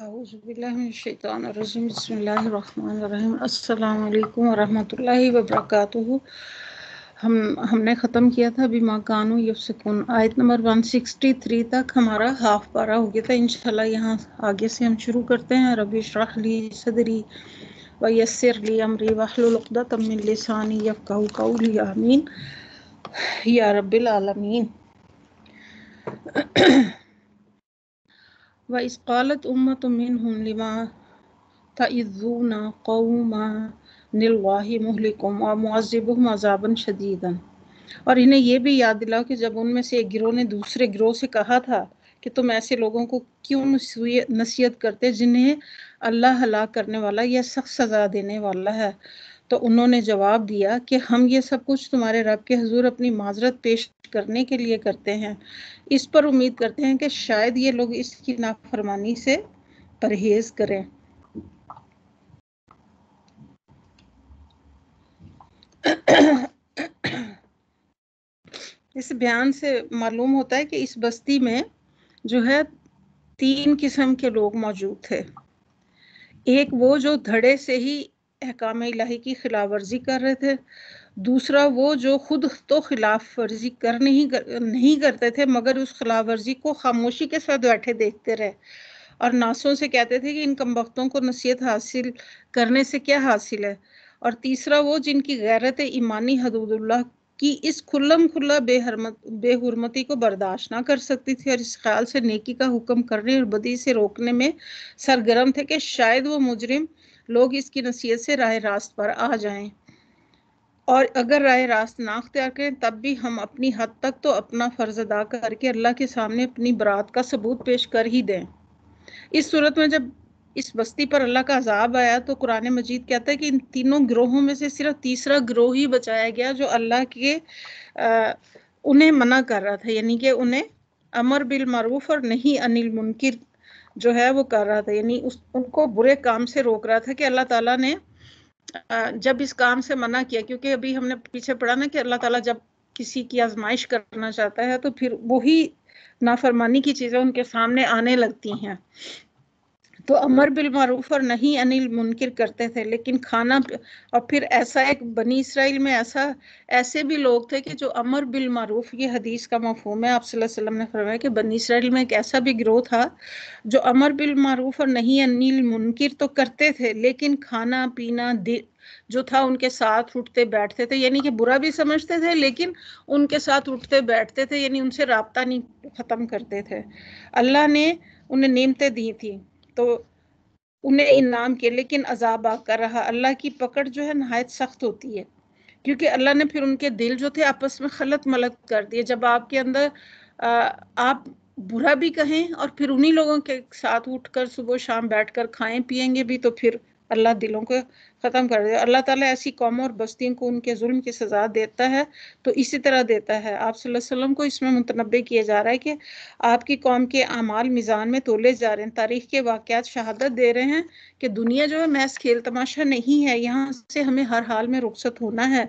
अज़बिल्लाशैतरजीम बसमीम हम हमने ख़त्म किया था बीमा कानू यफसकून आयत नंबर 163 तक हमारा हाफ पारा हो गया था इनशाला यहाँ आगे से हम शुरू करते हैं रबी शराहली सदरी ली अमरी वहलुलदा तमिल लसानी यफ़ाऊ आमीन या रब्बिल व इसकालत उम्मत मिन लिमा कौमा और मजाबन शदीदन और इन्हें यह भी याद दिला कि जब उनमें से एक गिरोह ने दूसरे गिरोह से कहा था कि तुम ऐसे लोगों को क्यों नसीहत करते जिन्हें अल्लाह हला करने वाला या सख्त सज़ा देने वाला है तो उन्होंने जवाब दिया कि हम ये सब कुछ तुम्हारे रब के हजूर अपनी माजरत पेश करने के लिए करते हैं इस पर उम्मीद करते हैं कि शायद ये लोग इसकी नाफरमानी से परहेज करें इस बयान से मालूम होता है कि इस बस्ती में जो है तीन किस्म के लोग मौजूद थे एक वो जो धड़े से ही अहकाम इलाही की खिलाफ वर्जी कर रहे थे दूसरा वो जो खुद तो खिलाफ वर्जी कर नहीं कर, नहीं करते थे मगर उस खिलाफ वर्जी को खामोशी के साथ बैठे देखते रहे और नासों से कहते थे कि इन कमबख्तों को नसीहत हासिल करने से क्या हासिल है और तीसरा वो जिनकी गैरत ईमानी हदूदुल्ला कि इस खुल्लम खुल्ला बेहरमत बेहरमती को बर्दाश्त ना कर सकती थी और इस ख्याल से नेकी का हुक्म करने और बदी से रोकने में सरगर्म थे कि शायद वो मुजरिम लोग इसकी नसीहत से राह रास्त पर आ जाएं और अगर राय रास्त ना अख्तियार करें तब भी हम अपनी हद तक तो अपना फ़र्ज अदा करके अल्लाह के सामने अपनी बरात का सबूत पेश कर ही दें इस सूरत में जब इस बस्ती पर अल्लाह का अजाब आया तो कुरान मजीद कहता है कि इन तीनों ग्रोहों में से सिर्फ तीसरा ग्रोह ही बचाया गया जो अल्लाह के आ, उन्हें मना कर रहा था यानी कि उन्हें अमर बिल मरूफ और नहीं अनिल मुनकर जो है वो कर रहा था यानी उस उनको बुरे काम से रोक रहा था कि अल्लाह ताला ने जब इस काम से मना किया क्योंकि अभी हमने पीछे पढ़ा ना कि अल्लाह ताला जब किसी की आजमाइश करना चाहता है तो फिर वही नाफरमानी की चीज़ें उनके सामने आने लगती हैं तो अमर बिल मारूफ और नहीं अनिल मुनकर करते थे लेकिन खाना और फिर ऐसा एक बनी इसराइल में ऐसा ऐसे भी लोग थे कि जो अमर बिल मारूफ ये हदीस का मफहम है आप वसल्लम ने फरमाया कि बनी इसराइल में एक ऐसा भी ग्रोह था जो अमर बिल मारूफ और नहीं अनिल मुनकर तो करते थे लेकिन खाना पीना जो था उनके साथ उठते बैठते थे यानी कि बुरा भी समझते थे लेकिन उनके साथ उठते बैठते थे यानी उनसे रबता नहीं ख़त्म करते थे अल्लाह ने उन्हें नीमतें दी थी तो उन्हें इनाम किया लेकिन अजाब आकर रहा अल्लाह की पकड़ जो है नहायत सख्त होती है क्योंकि अल्लाह ने फिर उनके दिल जो थे आपस में खलत मलत कर दिए जब आपके अंदर आप बुरा भी कहें और फिर उन्हीं लोगों के साथ उठकर सुबह शाम बैठकर खाएं पिएंगे भी तो फिर अल्लाह दिलों को ख़त्म कर दे अल्लाह ताला ऐसी कौमों और बस्तियों को उनके जुल्म की सज़ा देता है तो इसी तरह देता है आप वसल्लम को इसमें मुतनबे किया जा रहा है कि आपकी कौम के अमाल मिज़ान में तोले जा रहे हैं तारीख के वाक़ात शहादत दे रहे हैं कि दुनिया जो है मैस खेल तमाशा नहीं है यहाँ से हमें हर हाल में रुख्सत होना है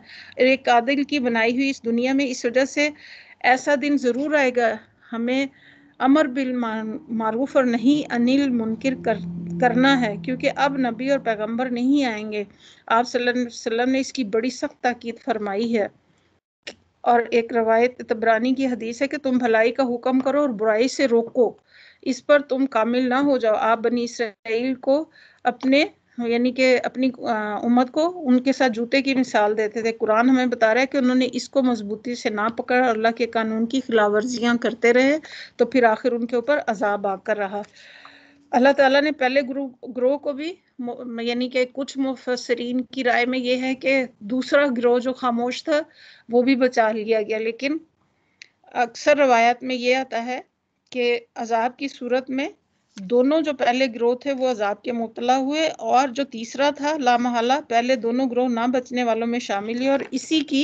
एक कादिल की बनाई हुई इस दुनिया में इस वजह से ऐसा दिन ज़रूर आएगा हमें अमर बिल मारूफ और नहीं अनिल मुनकर कर करना है क्योंकि अब नबी और पैगंबर नहीं आएंगे आप सल्लम ने इसकी बड़ी सख्त ताकीद फरमाई है और एक रवायत तबरानी की हदीस है कि तुम भलाई का हुक्म करो और बुराई से रोको इस पर तुम कामिल ना हो जाओ आप बनी इसराइल को अपने यानी कि अपनी उम्मत को उनके साथ जूते की मिसाल देते थे कुरान हमें बता रहा है कि उन्होंने इसको मजबूती से ना पकड़ अल्लाह के कानून की खिलाफ वर्जियाँ करते रहे तो फिर आखिर उनके ऊपर अजाब आकर रहा अल्लाह ताला ने पहले ग्रो ग्रोह को भी यानी कि कुछ मुफसरीन की राय में यह है कि दूसरा ग्रोह जो खामोश था वो भी बचा लिया गया लेकिन अक्सर रवायत में ये आता है कि अजाब की सूरत में दोनों जो पहले ग्रोह थे वो अजाब के मुबतला हुए और जो तीसरा था लामहला पहले दोनों ग्रोह ना बचने वालों में शामिल हुए और इसी की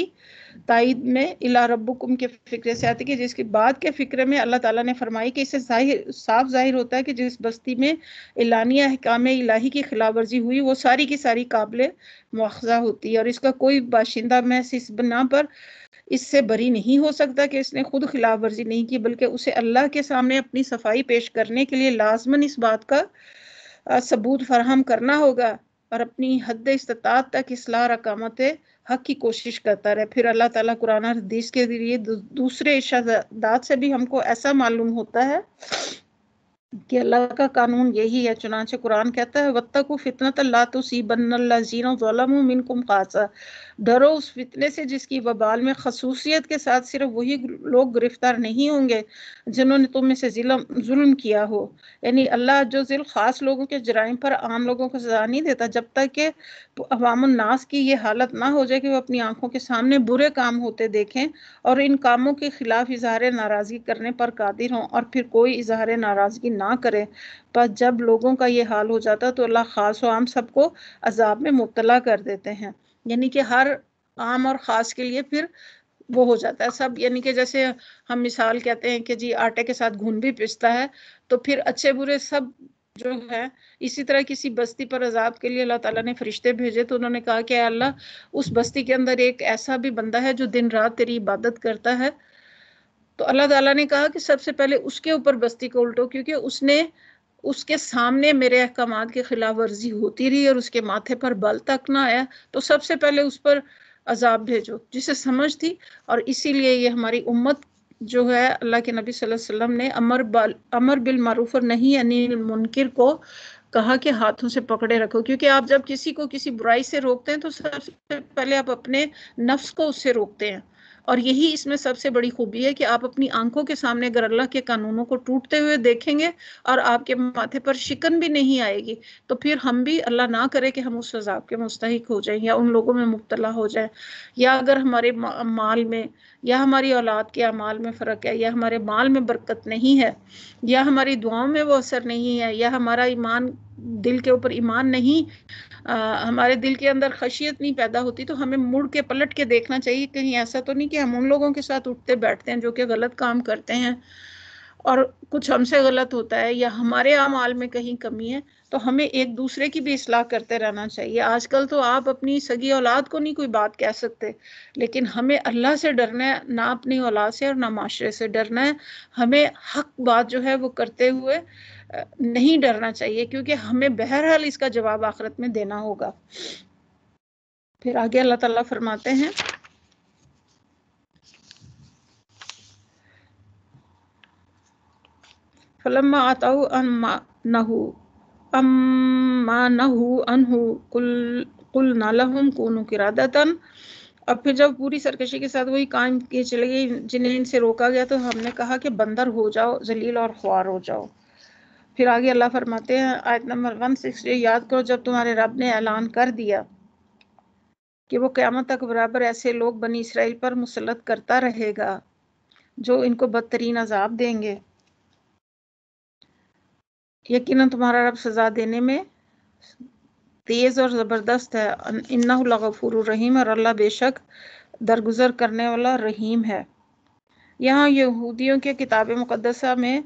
ताइद में इला रब्बुकुम के फिक्र से आती है जिसके बाद के फिक्र में अल्लाह ताला ने फरमाई कि इसे जाहिर साफ जाहिर होता है कि जिस बस्ती में इलानिया अहकाम इलाही की खिलाफ हुई वो सारी की सारी काबिल मुआवजा होती है और इसका कोई बाशिंदा महसिस बना पर इससे बरी नहीं हो सकता कि इसने खुद खिलाफ वर्जी नहीं की बल्कि उसे अल्लाह के सामने अपनी सफाई पेश करने के लिए लाजमन इस बात का सबूत फरहम करना होगा और अपनी हद इस्तात तक इसलाह रकामत हक की कोशिश करता रहे फिर अल्लाह ताला कुरान हदीस के जरिए दूसरे इशादात से भी हमको ऐसा मालूम होता है कि अल्लाह का कानून यही है चुनाचे कुरान कहता है वत्ता को फितना ला तो सी बन जीना मिन कुम खासा डरो उस फितने से जिसकी वबाल में खसूसियत के साथ सिर्फ वही लोग गिरफ्तार नहीं होंगे जिन्होंने तुम में से जुल्म किया हो यानी अल्लाह जो जिल ख़ास लोगों के जराइम पर आम लोगों को सजा नहीं देता जब तक कि अवामनास की ये हालत ना हो जाए कि वो अपनी आंखों के सामने बुरे काम होते देखें और इन कामों के खिलाफ इजहार नाराज़गी करने पर कादिर हों और फिर कोई इजहार नाराज़गी ना करे पर जब लोगों का ये हाल हो जाता तो अल्लाह ख़ास आम सबको अजाब में मुबतला कर देते हैं यानी कि हर आम और ख़ास के लिए फिर वो हो जाता है सब यानी कि जैसे हम मिसाल कहते हैं कि जी आटे के साथ घून भी पिसता है तो फिर अच्छे बुरे सब जो है इसी तरह किसी बस्ती पर अजाब के लिए अल्लाह ताला ने फरिश्ते भेजे तो उन्होंने कहा कि अल्लाह उस बस्ती के अंदर एक ऐसा भी बंदा है जो दिन रात तेरी इबादत करता है तो अल्लाह ताला ने कहा कि सबसे पहले उसके ऊपर बस्ती को उल्टो क्योंकि उसने उसके सामने मेरे अहकाम की खिलाफ वर्जी होती रही और उसके माथे पर बल तक ना आया तो सबसे पहले उस पर अजाब भेजो जिसे समझ थी और इसीलिए ये हमारी उम्मत जो है अल्लाह के नबी सल्लल्लाहु अलैहि वसल्लम ने अमर बल अमर बिल मारूफ और नहीं अनिल मुनकर को कहा कि हाथों से पकड़े रखो क्योंकि आप जब किसी को किसी बुराई से रोकते हैं तो सबसे पहले आप अपने नफ्स को उससे रोकते हैं और यही इसमें सबसे बड़ी खूबी है कि आप अपनी आंखों के सामने अगर अल्लाह के कानूनों को टूटते हुए देखेंगे और आपके माथे पर शिकन भी नहीं आएगी तो फिर हम भी अल्लाह ना करे कि हम उस अजाब के मुस्तक हो जाएं या उन लोगों में मुबतला हो जाए या अगर हमारे माल में या हमारी औलाद के अमाल में फ़र्क है या हमारे माल में बरकत नहीं है या हमारी दुआओं में वो असर नहीं है या हमारा ईमान दिल के ऊपर ईमान नहीं हमारे दिल के अंदर खशियत नहीं पैदा होती तो हमें मुड़ के पलट के देखना चाहिए कहीं ऐसा तो नहीं कि हम उन लोगों के साथ उठते बैठते हैं जो कि गलत काम करते हैं और कुछ हमसे गलत होता है या हमारे आल में कहीं कमी है तो हमें एक दूसरे की भी इसलाह करते रहना चाहिए आजकल तो आप अपनी सगी औलाद को नहीं कोई बात कह सकते लेकिन हमें अल्लाह से डरना है ना अपनी औलाद से और ना माशरे से डरना है हमें हक बात जो है वो करते हुए नहीं डरना चाहिए क्योंकि हमें बहरहाल इसका जवाब आखिरत में देना होगा फिर आगे अल्लाह ताला फरमाते हैं फलम्मा आताऊ अम्मा नहू अम्मा नहू अनहू कुल कुल नालहम कूनु किरादतन अब फिर जब पूरी सरकशी के साथ वही काम किए चले गए जिन्हें इनसे रोका गया तो हमने कहा कि बंदर हो जाओ जलील और ख्वार हो जाओ फिर आगे अल्लाह फरमाते हैं आयत नंबर वन सिक्स याद करो जब तुम्हारे रब ने ऐलान कर दिया कि वो क़्यामत तक बराबर ऐसे लोग बनी इसराइल पर मुसलत करता रहेगा जो इनको बदतरीन अजाब देंगे यकीन तुम्हारा रब सज़ा देने में तेज़ और ज़बरदस्त है इन्ना रहीम और अल्लाह बेशक दरगुजर करने वाला रहीम है यहाँ यहूदियों के किताब मुकदसा में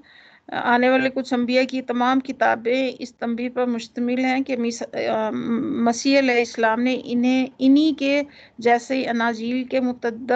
आने वाले कुछ अम्बिया की तमाम किताबें इस तंबी पर मुश्तमिल हैं कि मसीह इस्लाम ने इन्हें इन्हीं के जैसे अनाजील के मुतद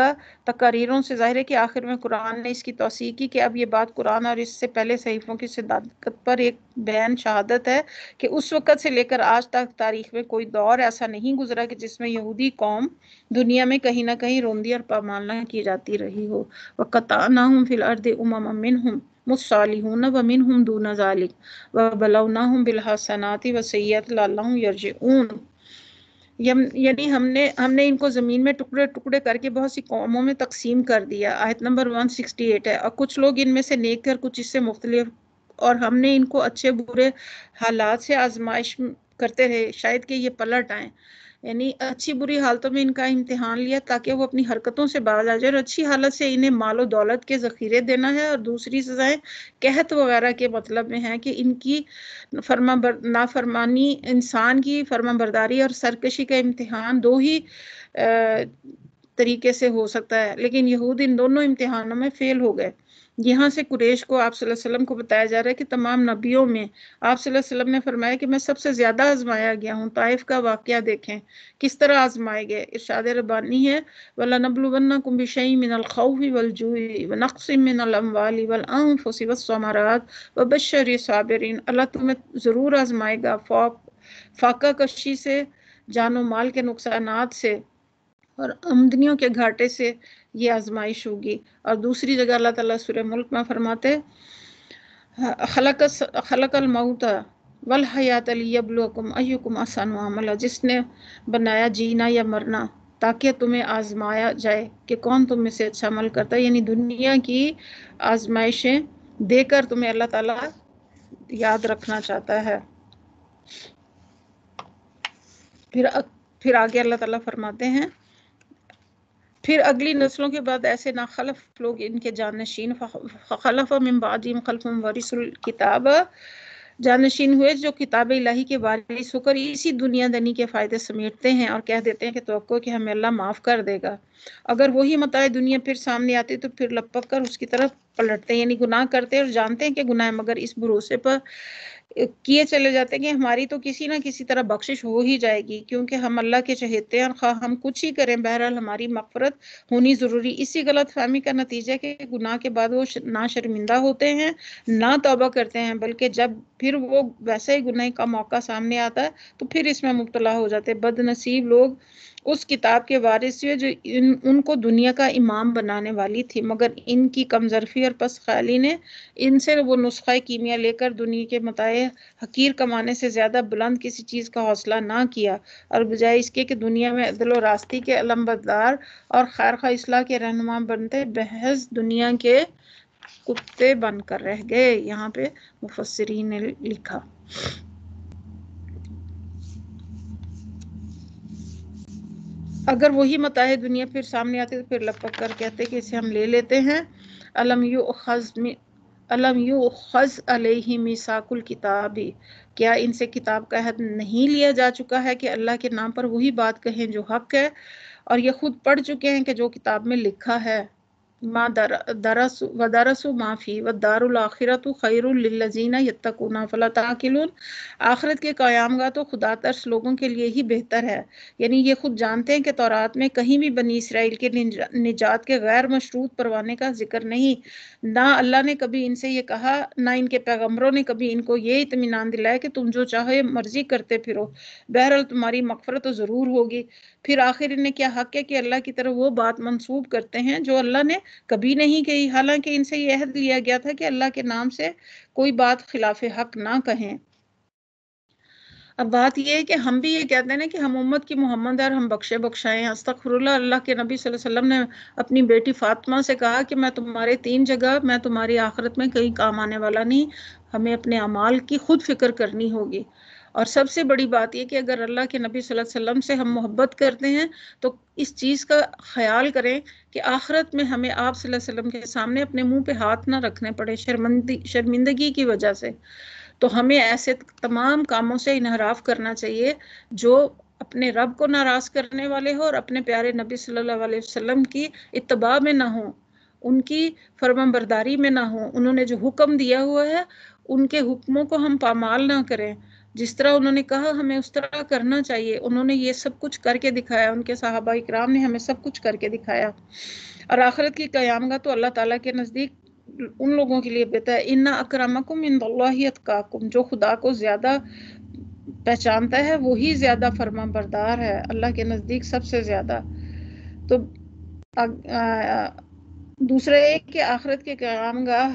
तकरीरों से ज़ाहिर है कि आखिर में कुरान ने इसकी तोसी की कि अब ये बात कुरान और इससे पहले सहीफ़ों की सदाकत पर एक बैन शहादत है कि उस वक़्त से लेकर आज तक तारीख में कोई दौर ऐसा नहीं गुजरा कि जिसमें यहूदी कौम दुनिया में कहीं ना कहीं रोंदी और पामालना की जाती रही हो वक़ाना ना फिल अर्द उममिन हूँ मुसालिहून व मिन हम दूना जालिक व बलौना हम बिलहसनाती व सैत यरजून यानी हमने हमने इनको ज़मीन में टुकड़े टुकड़े करके बहुत सी कौमों में तकसीम कर दिया आयत नंबर 168 है और कुछ लोग इनमें से नेक और कुछ इससे मुख्तलिफ और हमने इनको अच्छे बुरे हालात से आजमाइश करते रहे शायद कि ये पलट आए यानी अच्छी बुरी हालतों में इनका इम्तिहान लिया ताकि वो अपनी हरकतों से बाज आ जाए और अच्छी हालत से इन्हें मालो दौलत के जखीरे देना है और दूसरी सजाएं कहत वगैरह के मतलब में है कि इनकी फर्मा बर, नाफरमानी इंसान की फर्मा बरदारी और सरकशी का इम्तिहान दो ही आ, तरीके से हो सकता है लेकिन यहूद इन दोनों इम्तिहानों में फेल हो गए यहाँ से कुरेश को आप वसल्लम को बताया जा रहा है कि तमाम नबियों में आप वसल्लम ने फरमाया कि मैं सबसे ज़्यादा आजमाया गया हूँ ताइफ का वाक्य देखें किस तरह आजमाए गए इर्शाद रबानी है वला नबलवन्ना कुम्बिशई मिनल खौफी वल वलजूई व नक्सम मिनलमवाली वलफ़ी वसमारात व बशर साबरीन अल्लाह तुम्हें ज़रूर आजमाएगा फौक फाका कशी से जानो माल के नुकसान से और आमदनियों के घाटे से ये आजमाइश होगी और दूसरी जगह अल्लाह ताला सूर्य मुल्क में फरमाते खलक खलकल मऊता वल हयात अलीबलकुम अयुकुम आसान मामला जिसने बनाया जीना या मरना ताकि तुम्हें आजमाया जाए कि कौन तुम में से अच्छा अमल करता है यानी दुनिया की आजमाइशें देकर तुम्हें अल्लाह ताला याद रखना चाहता है फिर फिर आगे अल्लाह ताला फरमाते हैं फिर अगली नस्लों के बाद ऐसे नाखलफ लोग इनके जानशीन खलफ मम्बादीम खलफम किताब जानशीन हुए जो किताब इलाही के वारिस होकर इसी दुनिया दनी के फ़ायदे समेटते हैं और कह देते हैं कि तो कि हमें अल्लाह माफ़ कर देगा अगर वही मताए दुनिया फिर सामने आती तो फिर लपक कर उसकी तरफ पलटते हैं यानी गुनाह करते हैं और जानते हैं कि गुनाह मगर इस भरोसे पर किए चले जाते हैं कि हमारी तो किसी ना किसी तरह बख्शिश हो ही जाएगी क्योंकि हम अल्लाह के चहेते हैं खा हम कुछ ही करें बहरहाल हमारी मफरत होनी ज़रूरी इसी गलत फहमी का नतीजा कि गुनाह के बाद वो ना शर्मिंदा होते हैं ना तोबा करते हैं बल्कि जब फिर वो वैसे ही गुनाह का मौका सामने आता है तो फिर इसमें मुबतला हो जाते बदनसीब लोग उस किताब के वारिस हुए जो इन उनको दुनिया का इमाम बनाने वाली थी मगर इनकी कमजरफी और पस ख्याली ने इनसे वो नुस्खा कीमिया लेकर दुनिया के मताए हकीर कमाने से ज़्यादा बुलंद किसी चीज़ का हौसला ना किया और बजाय इसके कि दुनिया में अदल रास्ती के अलमबदार और खैर खा के रहनुमा बनते बहस दुनिया के कुत्ते बनकर रह गए यहाँ पे मुफसरीन ने लिखा अगर वही मताह दुनिया फिर सामने आते तो फिर लपक कर कहते कि इसे हम ले लेते हैं अलम यू खज में अलम यू खज अलही किताब क्या इनसे किताब का हद नहीं लिया जा चुका है कि अल्लाह के नाम पर वही बात कहें जो हक है और ये खुद पढ़ चुके हैं कि जो किताब में लिखा है आखिरत के क्याम का तो खुदा तर्स लोगों के लिए ही बेहतर है यानी ये खुद जानते हैं कि तौरात में कहीं भी बनी इसराइल के निजात के गैर मशरूत परवाने का जिक्र नहीं ना अल्लाह ने कभी इनसे ये कहा ना इनके पैगम्बरों ने कभी इनको ये इतमान दिलाया कि तुम जो चाहो ये मर्जी करते फिरो बहरहाल तुम्हारी मकफरत तो ज़रूर होगी फिर आखिर इन्हें क्या हक है कि अल्लाह की तरफ वो बात मंसूब करते हैं जो अल्लाह ने कभी नहीं कही हालांकि इनसे यह लिया गया था कि अल्लाह के नाम से कोई बात खिलाफ हक ना कहें अब बात यह है कि हम भी ये कहते हैं ना कि हम उम्मत की मोहम्मद और हम बख्शे बख्शाएं अस्तखरुल्ला अल्लाह के नबी वसल्लम ने अपनी बेटी फातिमा से कहा कि मैं तुम्हारे तीन जगह मैं तुम्हारी आखिरत में कहीं काम आने वाला नहीं हमें अपने अमाल की खुद फिक्र करनी होगी और सबसे बड़ी बात यह कि अगर अल्लाह के नबी वसल्लम से हम मोहब्बत करते हैं तो इस चीज़ का ख्याल करें कि आखिरत में हमें आप वसल्लम के सामने अपने मुंह पे हाथ ना रखने पड़े शर्मंदी शर्मिंदगी की वजह से तो हमें ऐसे तमाम कामों से इनहराफ करना चाहिए जो अपने रब को नाराज़ करने वाले हो और अपने प्यारे नबी सल्लल्लाहु अलैहि वसल्लम की इतबा में ना हो उनकी फर्मबरदारी में ना हो उन्होंने जो हुक्म दिया हुआ है उनके हुक्मों को हम पामाल ना करें जिस तरह उन्होंने कहा हमें उस तरह करना चाहिए उन्होंने ये सब कुछ करके दिखाया उनके साहबा इकराम ने हमें सब कुछ करके दिखाया और आखिरत की का तो अल्लाह ताला के नज़दीक उन लोगों के लिए बेहतर है इन्ना इन इंदल्लाकुम जो खुदा को ज़्यादा पहचानता है वही ज़्यादा फर्मा बरदार है अल्लाह के नज़दीक सबसे ज़्यादा तो आ, आ, दूसरा एक के आखरत के क्यामगाह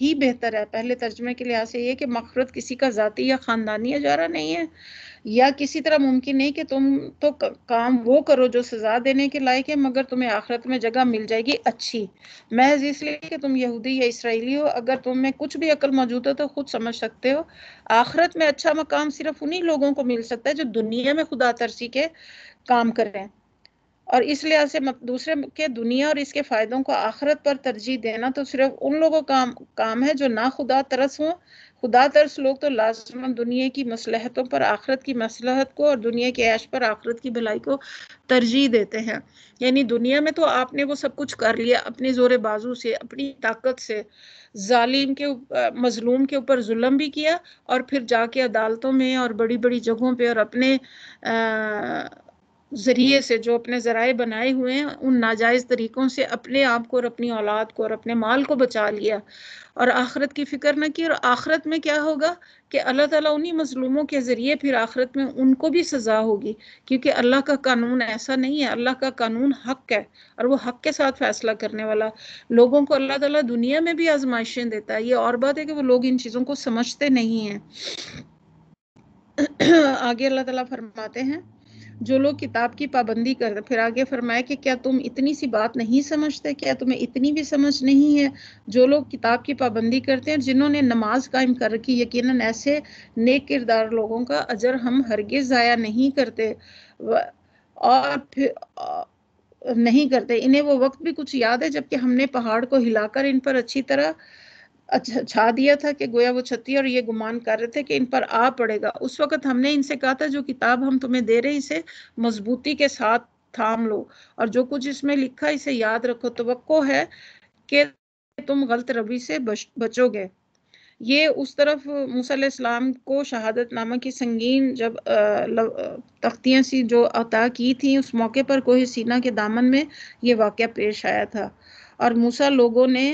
ही बेहतर है पहले तर्जमे के लिहाज से ये कि मखरत किसी का ज़ाती या ख़ानदानी अजारा नहीं है या किसी तरह मुमकिन नहीं कि तुम तो काम वो करो जो सज़ा देने के लायक है मगर तुम्हें आखिरत में जगह मिल जाएगी अच्छी महज इसलिए कि तुम यहूदी या इसराइली हो अगर तुम में कुछ भी अकल मौजूद है तो खुद समझ सकते हो आखिरत में अच्छा मकाम सिर्फ उन्हीं लोगों को मिल सकता है जो दुनिया में खुदा तरसी के काम करें और इस लिहाज से दूसरे के दुनिया और इसके फ़ायदों को आखरत पर तरजीह देना तो सिर्फ उन लोगों का काम, है जो ना खुदा तरस हों खुदा तरस लोग तो लाजमन दुनिया की मसलहतों पर आखरत की मसलहत को और दुनिया के ऐश पर आखरत की भलाई को तरजीह देते हैं यानी दुनिया में तो आपने वो सब कुछ कर लिया अपने जोरे बाजू से अपनी ताकत से जालिम के मजलूम के ऊपर जुल्म भी किया और फिर जाके अदालतों में और बड़ी बड़ी जगहों पर और अपने आ, जरिए से जो अपने ज़राए बनाए हुए हैं उन नाजायज़ तरीक़ों से अपने आप को और अपनी औलाद को और अपने माल को बचा लिया और आखरत की फ़िक्र न की और आखरत में क्या होगा कि अल्लाह ताला उन्हीं मजलूमों के ज़रिए फिर आखरत में उनको भी सज़ा होगी क्योंकि अल्लाह का कानून ऐसा नहीं है अल्लाह का कानून हक है और वो हक के साथ फ़ैसला करने वाला लोगों को अल्लाह ताला दुनिया में भी आजमाइशें देता है ये और बात है कि वो लोग इन चीज़ों को समझते नहीं है आगे अल्लाह ताला फरमाते हैं जो लोग किताब की पाबंदी करते फिर आगे फरमाया कि क्या तुम इतनी सी बात नहीं समझते क्या तुम्हें इतनी भी समझ नहीं है जो लोग किताब की पाबंदी करते हैं जिन्होंने नमाज कायम कर रखी यकीनन ऐसे नेक किरदार लोगों का अजर हम हरगे ज़ाया नहीं करते और फिर नहीं करते इन्हें वो वक्त भी कुछ याद है जबकि हमने पहाड़ को हिलाकर इन पर अच्छी तरह अच्छा छा दिया था कि गोया वो छत्ती और ये गुमान कर रहे थे कि इन पर आ पड़ेगा उस वक्त हमने इनसे कहा था जो किताब हम तुम्हें दे रहे हैं इसे मजबूती के साथ थाम लो और जो कुछ इसमें लिखा इसे याद रखो तो है कि तुम गलत रवि से बच, बचोगे ये उस तरफ मूसम को शहादत नामा की संगीन जब तख्तियां सी जो अता की थी उस मौके पर कोई सीना के दामन में ये वाक्य पेश आया था और मूसा लोगों ने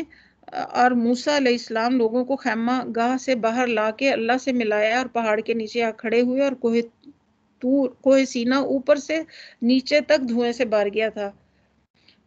और मूसा इस्लाम लोगों को खैमा गाह से बाहर ला के अल्लाह से मिलाया और पहाड़ के नीचे आ खड़े हुए और कोहे तूर कोहे सीना ऊपर से नीचे तक धुएं से भर गया था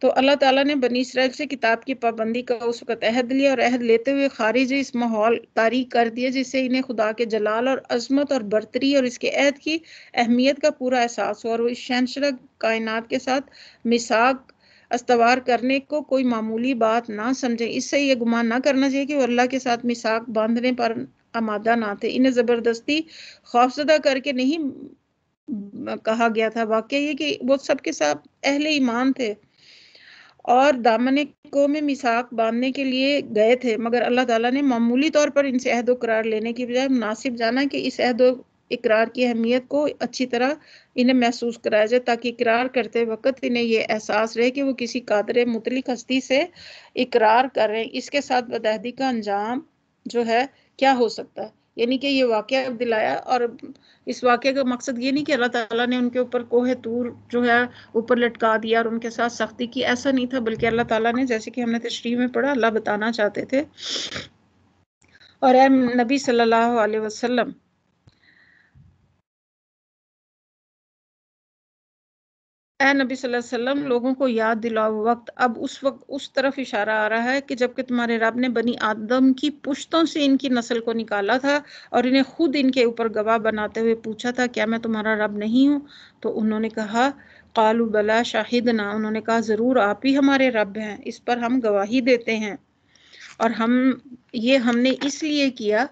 तो अल्लाह ताला ने बनी इसराइल से किताब की पाबंदी का उस वक्त अहद लिया और अहद लेते हुए खारिज इस माहौल तारीख कर दिया जिससे इन्हें खुदा के जलाल और अजमत और बरतरी और इसके अहद की अहमियत का पूरा एहसास हुआ और वो इस शहनशरा कायनात के साथ मिसाक अस्तवार करने को कोई मामूली बात ना समझे इससे ये गुमान ना करना चाहिए कि वो अल्लाह के साथ मिसाक बांधने पर आमादा ना थे इन्हें ज़बरदस्ती खौफजदा करके नहीं कहा गया था वाक्य ये कि वो सबके साथ अहले ईमान थे और दामन को में मिसाक बांधने के लिए गए थे मगर अल्लाह ताला ने मामूली तौर पर इनसे अहद करार लेने की बजाय मुनासिब जाना कि इस अहद इकरार की अहमियत को अच्छी तरह इन्हें महसूस कराया जाए ताकि इकरार करते वक्त इन्हें ये एहसास रहे कि वो किसी कादर मुतलिक हस्ती से इकरार कर रहे हैं इसके साथ बदहदी का अंजाम जो है क्या हो सकता है यानी कि ये वाक्य दिलाया और इस वाक्य का मकसद ये नहीं कि अल्लाह ताला ने उनके ऊपर कोहे तूर जो है ऊपर लटका दिया और उनके साथ सख्ती की ऐसा नहीं था बल्कि अल्लाह ताला ने जैसे कि हमने तशरी में पढ़ा अल्लाह बताना चाहते थे और नबी सल्लल्लाहु अलैहि वसल्लम ए नबी वसल्लम हम्म। लोगों को याद दिलाओ वक्त अब उस वक्त उस तरफ इशारा आ रहा है कि जबकि तुम्हारे रब ने बनी आदम की पुश्तों से इनकी नस्ल को निकाला था और इन्हें खुद इनके ऊपर गवाह बनाते हुए पूछा था क्या मैं तुम्हारा रब नहीं हूँ तो उन्होंने कहा कालू बला शाहिद ना उन्होंने कहा ज़रूर आप ही हमारे रब हैं इस पर हम गवाही देते हैं और हम ये हमने इसलिए किया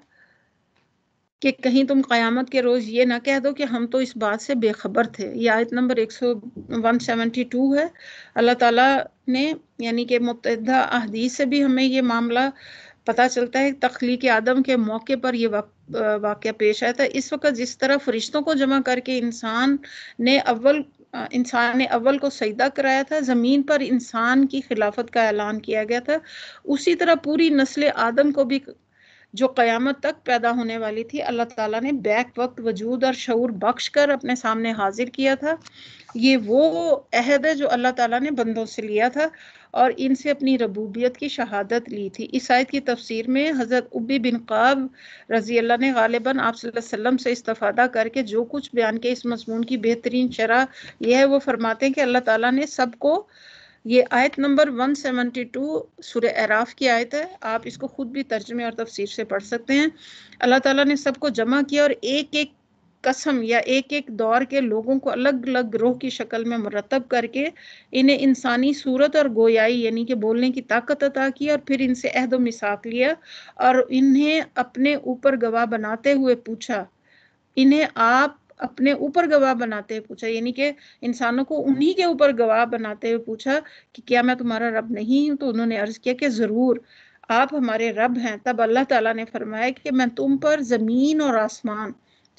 कि कहीं तुम क़यामत के रोज़ ये ना कह दो कि हम तो इस बात से बेखबर थे ये आयत नंबर 172 है अल्लाह ताला ने यानी कि मुतदा अहदीस से भी हमें ये मामला पता चलता है तख्लीक आदम के मौके पर यह वाक़ पेश आया था इस वक्त जिस तरह फरिश्तों को जमा करके इंसान ने अव्वल इंसान ने अव्वल को सईदा कराया था ज़मीन पर इंसान की खिलाफत का ऐलान किया गया था उसी तरह पूरी नस्ल आदम को भी जो क़यामत तक पैदा होने वाली थी अल्लाह ताला ने बैक वक्त वजूद और शूर बख्श कर अपने सामने हाजिर किया था ये वो अहद है जो अल्लाह ताला ने बंदों से लिया था और इनसे अपनी रबूबियत की शहादत ली थी इस आयत की तफसीर में हज़रत उबी बिन काब रज़ी अल्लाह ने गालिबा आप सल्लम से इस्तफ़ादा करके जो कुछ बयान के इस मजमून की बेहतरीन शरह यह है वो फरमाते हैं कि अल्लाह ताला ने सबको ये आयत नंबर 172 सूर्य एराफ की आयत है आप इसको खुद भी तर्जमे और तफसीर से पढ़ सकते हैं अल्लाह ताला ने सबको जमा किया और एक एक कसम या एक एक दौर के लोगों को अलग अलग ग्रोह की शक्ल में मरतब करके इन्हें इंसानी सूरत और गोयाई यानी कि बोलने की ताकत अदा की और फिर इनसे अहद मिसाक लिया और इन्हें अपने ऊपर गवाह बनाते हुए पूछा इन्हें आप अपने ऊपर गवाह बनाते हुए पूछा यानी कि इंसानों को उन्हीं के ऊपर गवाह बनाते हुए पूछा कि क्या मैं तुम्हारा रब नहीं हूं तो उन्होंने अर्ज किया कि ज़रूर आप हमारे रब हैं तब अल्लाह ताला ने फरमाया कि मैं तुम पर ज़मीन और आसमान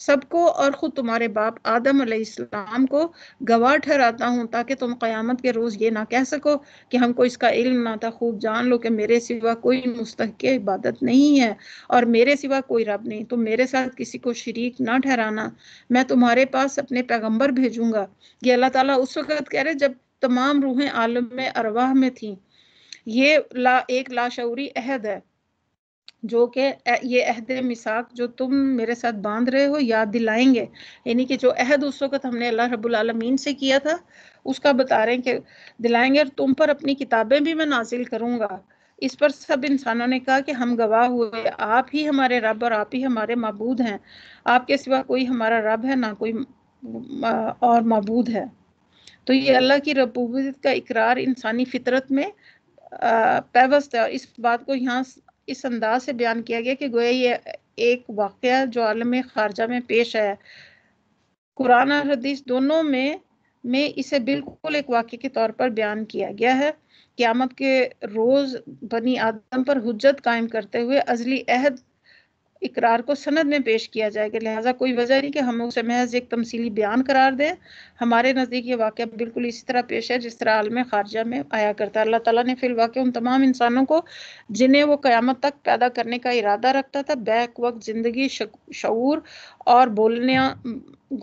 सबको और ख़ुद तुम्हारे बाप आदम अलैहिस्सलाम को गवाह ठहराता हूँ ताकि तुम क़यामत के रोज़ ये ना कह सको कि हमको इसका इल्म ना था खूब जान लो कि मेरे सिवा कोई मुस्तक इबादत नहीं है और मेरे सिवा कोई रब नहीं तुम मेरे साथ किसी को शरीक ना ठहराना मैं तुम्हारे पास अपने पैगम्बर भेजूंगा ये अल्लाह ताला उस वक़्त कह रहे जब तमाम रूहें आलम में अरवाह में थी ये ला एक लाशरी अहद है जो कि ये अहद मिसाक जो तुम मेरे साथ बांध रहे हो याद दिलाएंगे यानी कि जो अहद उस वक़्त हमने अल्लाह रबालमीन से किया था उसका बता रहे हैं कि दिलाएंगे और तुम पर अपनी किताबें भी मैं नाजिल करूँगा इस पर सब इंसानों ने कहा कि हम गवाह हुए आप ही हमारे रब और आप ही हमारे मबूद हैं आपके सिवा कोई हमारा रब है ना कोई और मबूद है तो ये अल्लाह की रबूबियत का इकरार इंसानी फितरत में पैवस्त है इस बात को यहाँ इस अंदाज से बयान किया गया कि गोया ये एक वाक़ जो आलम खारजा में पेश आया कुरान और हदीस दोनों में में इसे बिल्कुल एक वाक्य के तौर पर बयान किया गया है क़्यामत के रोज़ बनी आदम पर हजत कायम करते हुए अजली अहद इकरार को सनद में पेश किया जाएगा लिहाजा कोई वजह नहीं कि हम उसे महज एक तमसीली बयान करार दें हमारे नज़दीक ये वाक़ बिल्कुल इसी तरह पेश है जिस तरह आलम खारजा में आया करता है अल्लाह ताला ने फिर वाक़ उन तमाम इंसानों को जिन्हें वो क़्यामत तक पैदा करने का इरादा रखता था बैक वक्त ज़िंदगी शूर और बोलने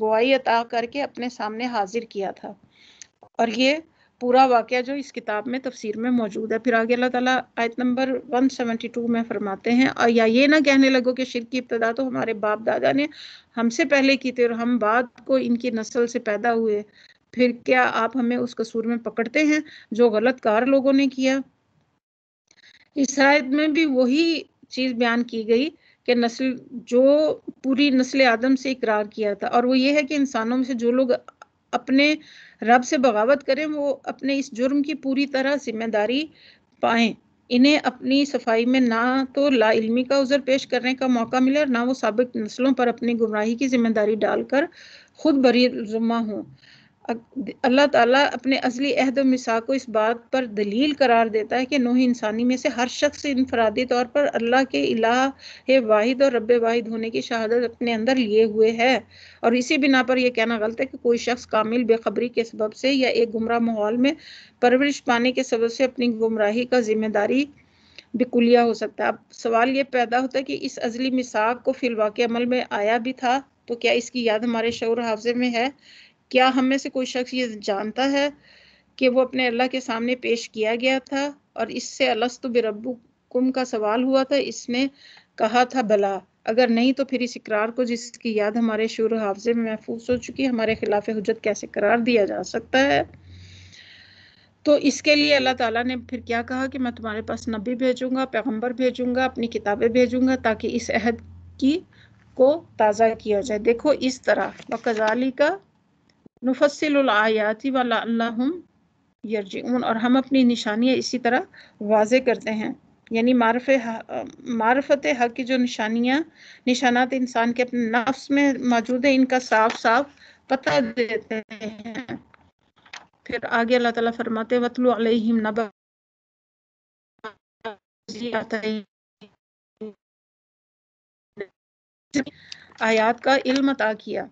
गुआई अता करके अपने सामने हाजिर किया था और ये पूरा वाक़ जो इस किताब में तफसीर में मौजूद है फिर आगे अल्लाह ताला आयत नंबर 172 में फरमाते हैं और या ये ना कहने लगो कि शिर की इब्तदा तो हमारे बाप दादा ने हमसे पहले की थी और हम बाद को इनकी नस्ल से पैदा हुए फिर क्या आप हमें उस कसूर में पकड़ते हैं जो गलत कार लोगों ने किया इस आयत में भी वही चीज़ बयान की गई कि नस्ल जो पूरी नस्ल आदम से इकरार किया था और वो ये है कि इंसानों में से जो लोग अपने रब से बगावत करें वो अपने इस जुर्म की पूरी तरह जिम्मेदारी पाएं इन्हें अपनी सफाई में ना तो लाइलमी का उज़र पेश करने का मौका मिले और ना वो सबक नस्लों पर अपनी गुमराही की जिम्मेदारी डालकर खुद बरी जुम्मा हों अल्लाह ताला अपने असली अहद मिसा को इस बात पर दलील करार देता है कि नोह इंसानी में से हर शख्स इनफरादी तौर पर अल्लाह के इलाह वाहिद और रब्बे वाहिद होने की शहादत अपने अंदर लिए हुए है और इसी बिना पर यह कहना गलत है कि कोई शख्स कामिल बेखबरी के सबब से या एक गुमराह माहौल में परवरिश पाने के सबब से अपनी गुमराही का जिम्मेदारी बिकुलिया हो सकता है अब सवाल ये पैदा होता है कि इस अजली मिसाक को फिलवा के अमल में आया भी था तो क्या इसकी याद हमारे शौर हाफजे में है क्या हम में से कोई शख्स ये जानता है कि वो अपने अल्लाह के सामने पेश किया गया था और इससे अलस्तु बिरबू कुम का सवाल हुआ था इसने कहा था भला अगर नहीं तो फिर इस इकरार को जिसकी याद हमारे शुरू हाफजे में महफूज हो चुकी हमारे खिलाफ हजरत कैसे करार दिया जा सकता है तो इसके लिए अल्लाह ताला ने फिर क्या कहा कि मैं तुम्हारे पास नबी भेजूंगा पैगंबर भेजूंगा अपनी किताबें भेजूंगा ताकि इस अहद की को ताज़ा किया जाए देखो इस तरह बकजाली का नफ़सलायाति वालम यरजून और हम अपनी निशानियाँ इसी तरह वाज करते हैं यानी मारफ मारफत हक की जो निशानियाँ निशानात इंसान के अपने नफ्स में मौजूद है इनका साफ साफ पता देते हैं फिर आगे अल्लाह ताला फरमाते वतलु अलैहिम नबा आयात का इल्म अता किया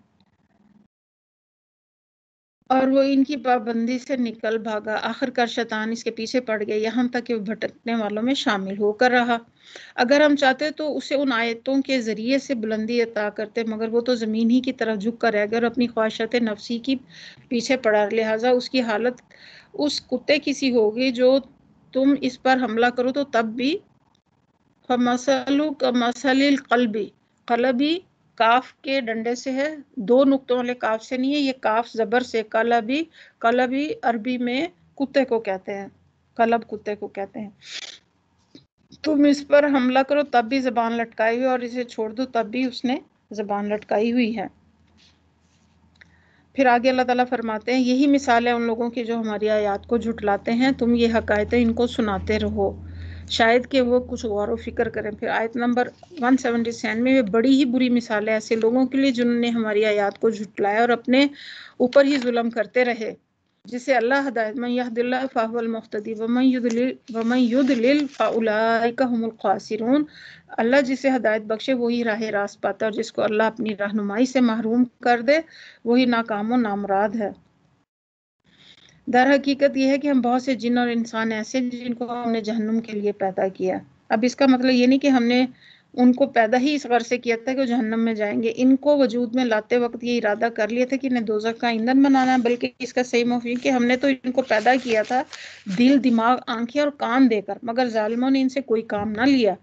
और वो इनकी पाबंदी से निकल भागा आखिरकार शैतान इसके पीछे पड़ गया यहाँ तक कि वो भटकने वालों में शामिल होकर रहा अगर हम चाहते तो उसे उन आयतों के ज़रिए से बुलंदी अता करते मगर वो तो ज़मीन ही की तरफ झुक कर रह गया और अपनी ख्वाहिशत नफसी की पीछे पड़ा लिहाजा उसकी हालत उस कुत्ते की सी होगी जो तुम इस पर हमला करो तो तब भी मसलू का मसल कलबी कलबी काफ के डंडे से है दो नुक्तों वाले काफ से नहीं है ये काफ जबर से कलबी कलबी अरबी में कुत्ते को कहते हैं कलब कुत्ते को कहते हैं तुम इस पर हमला करो तब भी जबान लटकाई हुई और इसे छोड़ दो तब भी उसने जबान लटकाई हुई है फिर आगे अल्लाह ताला फरमाते हैं यही मिसाल है उन लोगों की जो हमारी आयात को झुटलाते हैं तुम ये हकायतें इनको सुनाते रहो शायद कि वो कुछ गौर व फिक्र करें फिर आयत नंबर वन सेवेंटी सेवन में बड़ी ही बुरी मिसाल है ऐसे लोगों के लिए जिन्होंने हमारी आयात को झुटलाया और अपने ऊपर ही जुलम करते रहे जिसे अल्लाह हदायत में यहदिल्ला फ़ाहुल अल्लाह जिसे हदायत बख्शे वही राह रास पाता और जिसको अल्लाह अपनी रहनुमाई से महरूम कर दे वही नाकाम नामराद है दर हकीकत यह है कि हम बहुत से जिन और इंसान ऐसे जिनको हमने जहन्नुम के लिए पैदा किया अब इसका मतलब ये नहीं कि हमने उनको पैदा ही इस गर से किया था कि वो जहनम में जाएंगे इनको वजूद में लाते वक्त ये इरादा कर लिया था कि इन्हें दोजक का ईंधन बनाना है बल्कि इसका सही मफी कि हमने तो इनको पैदा किया था दिल दिमाग आंखें और कान देकर मगर जालिमों ने इनसे कोई काम ना लिया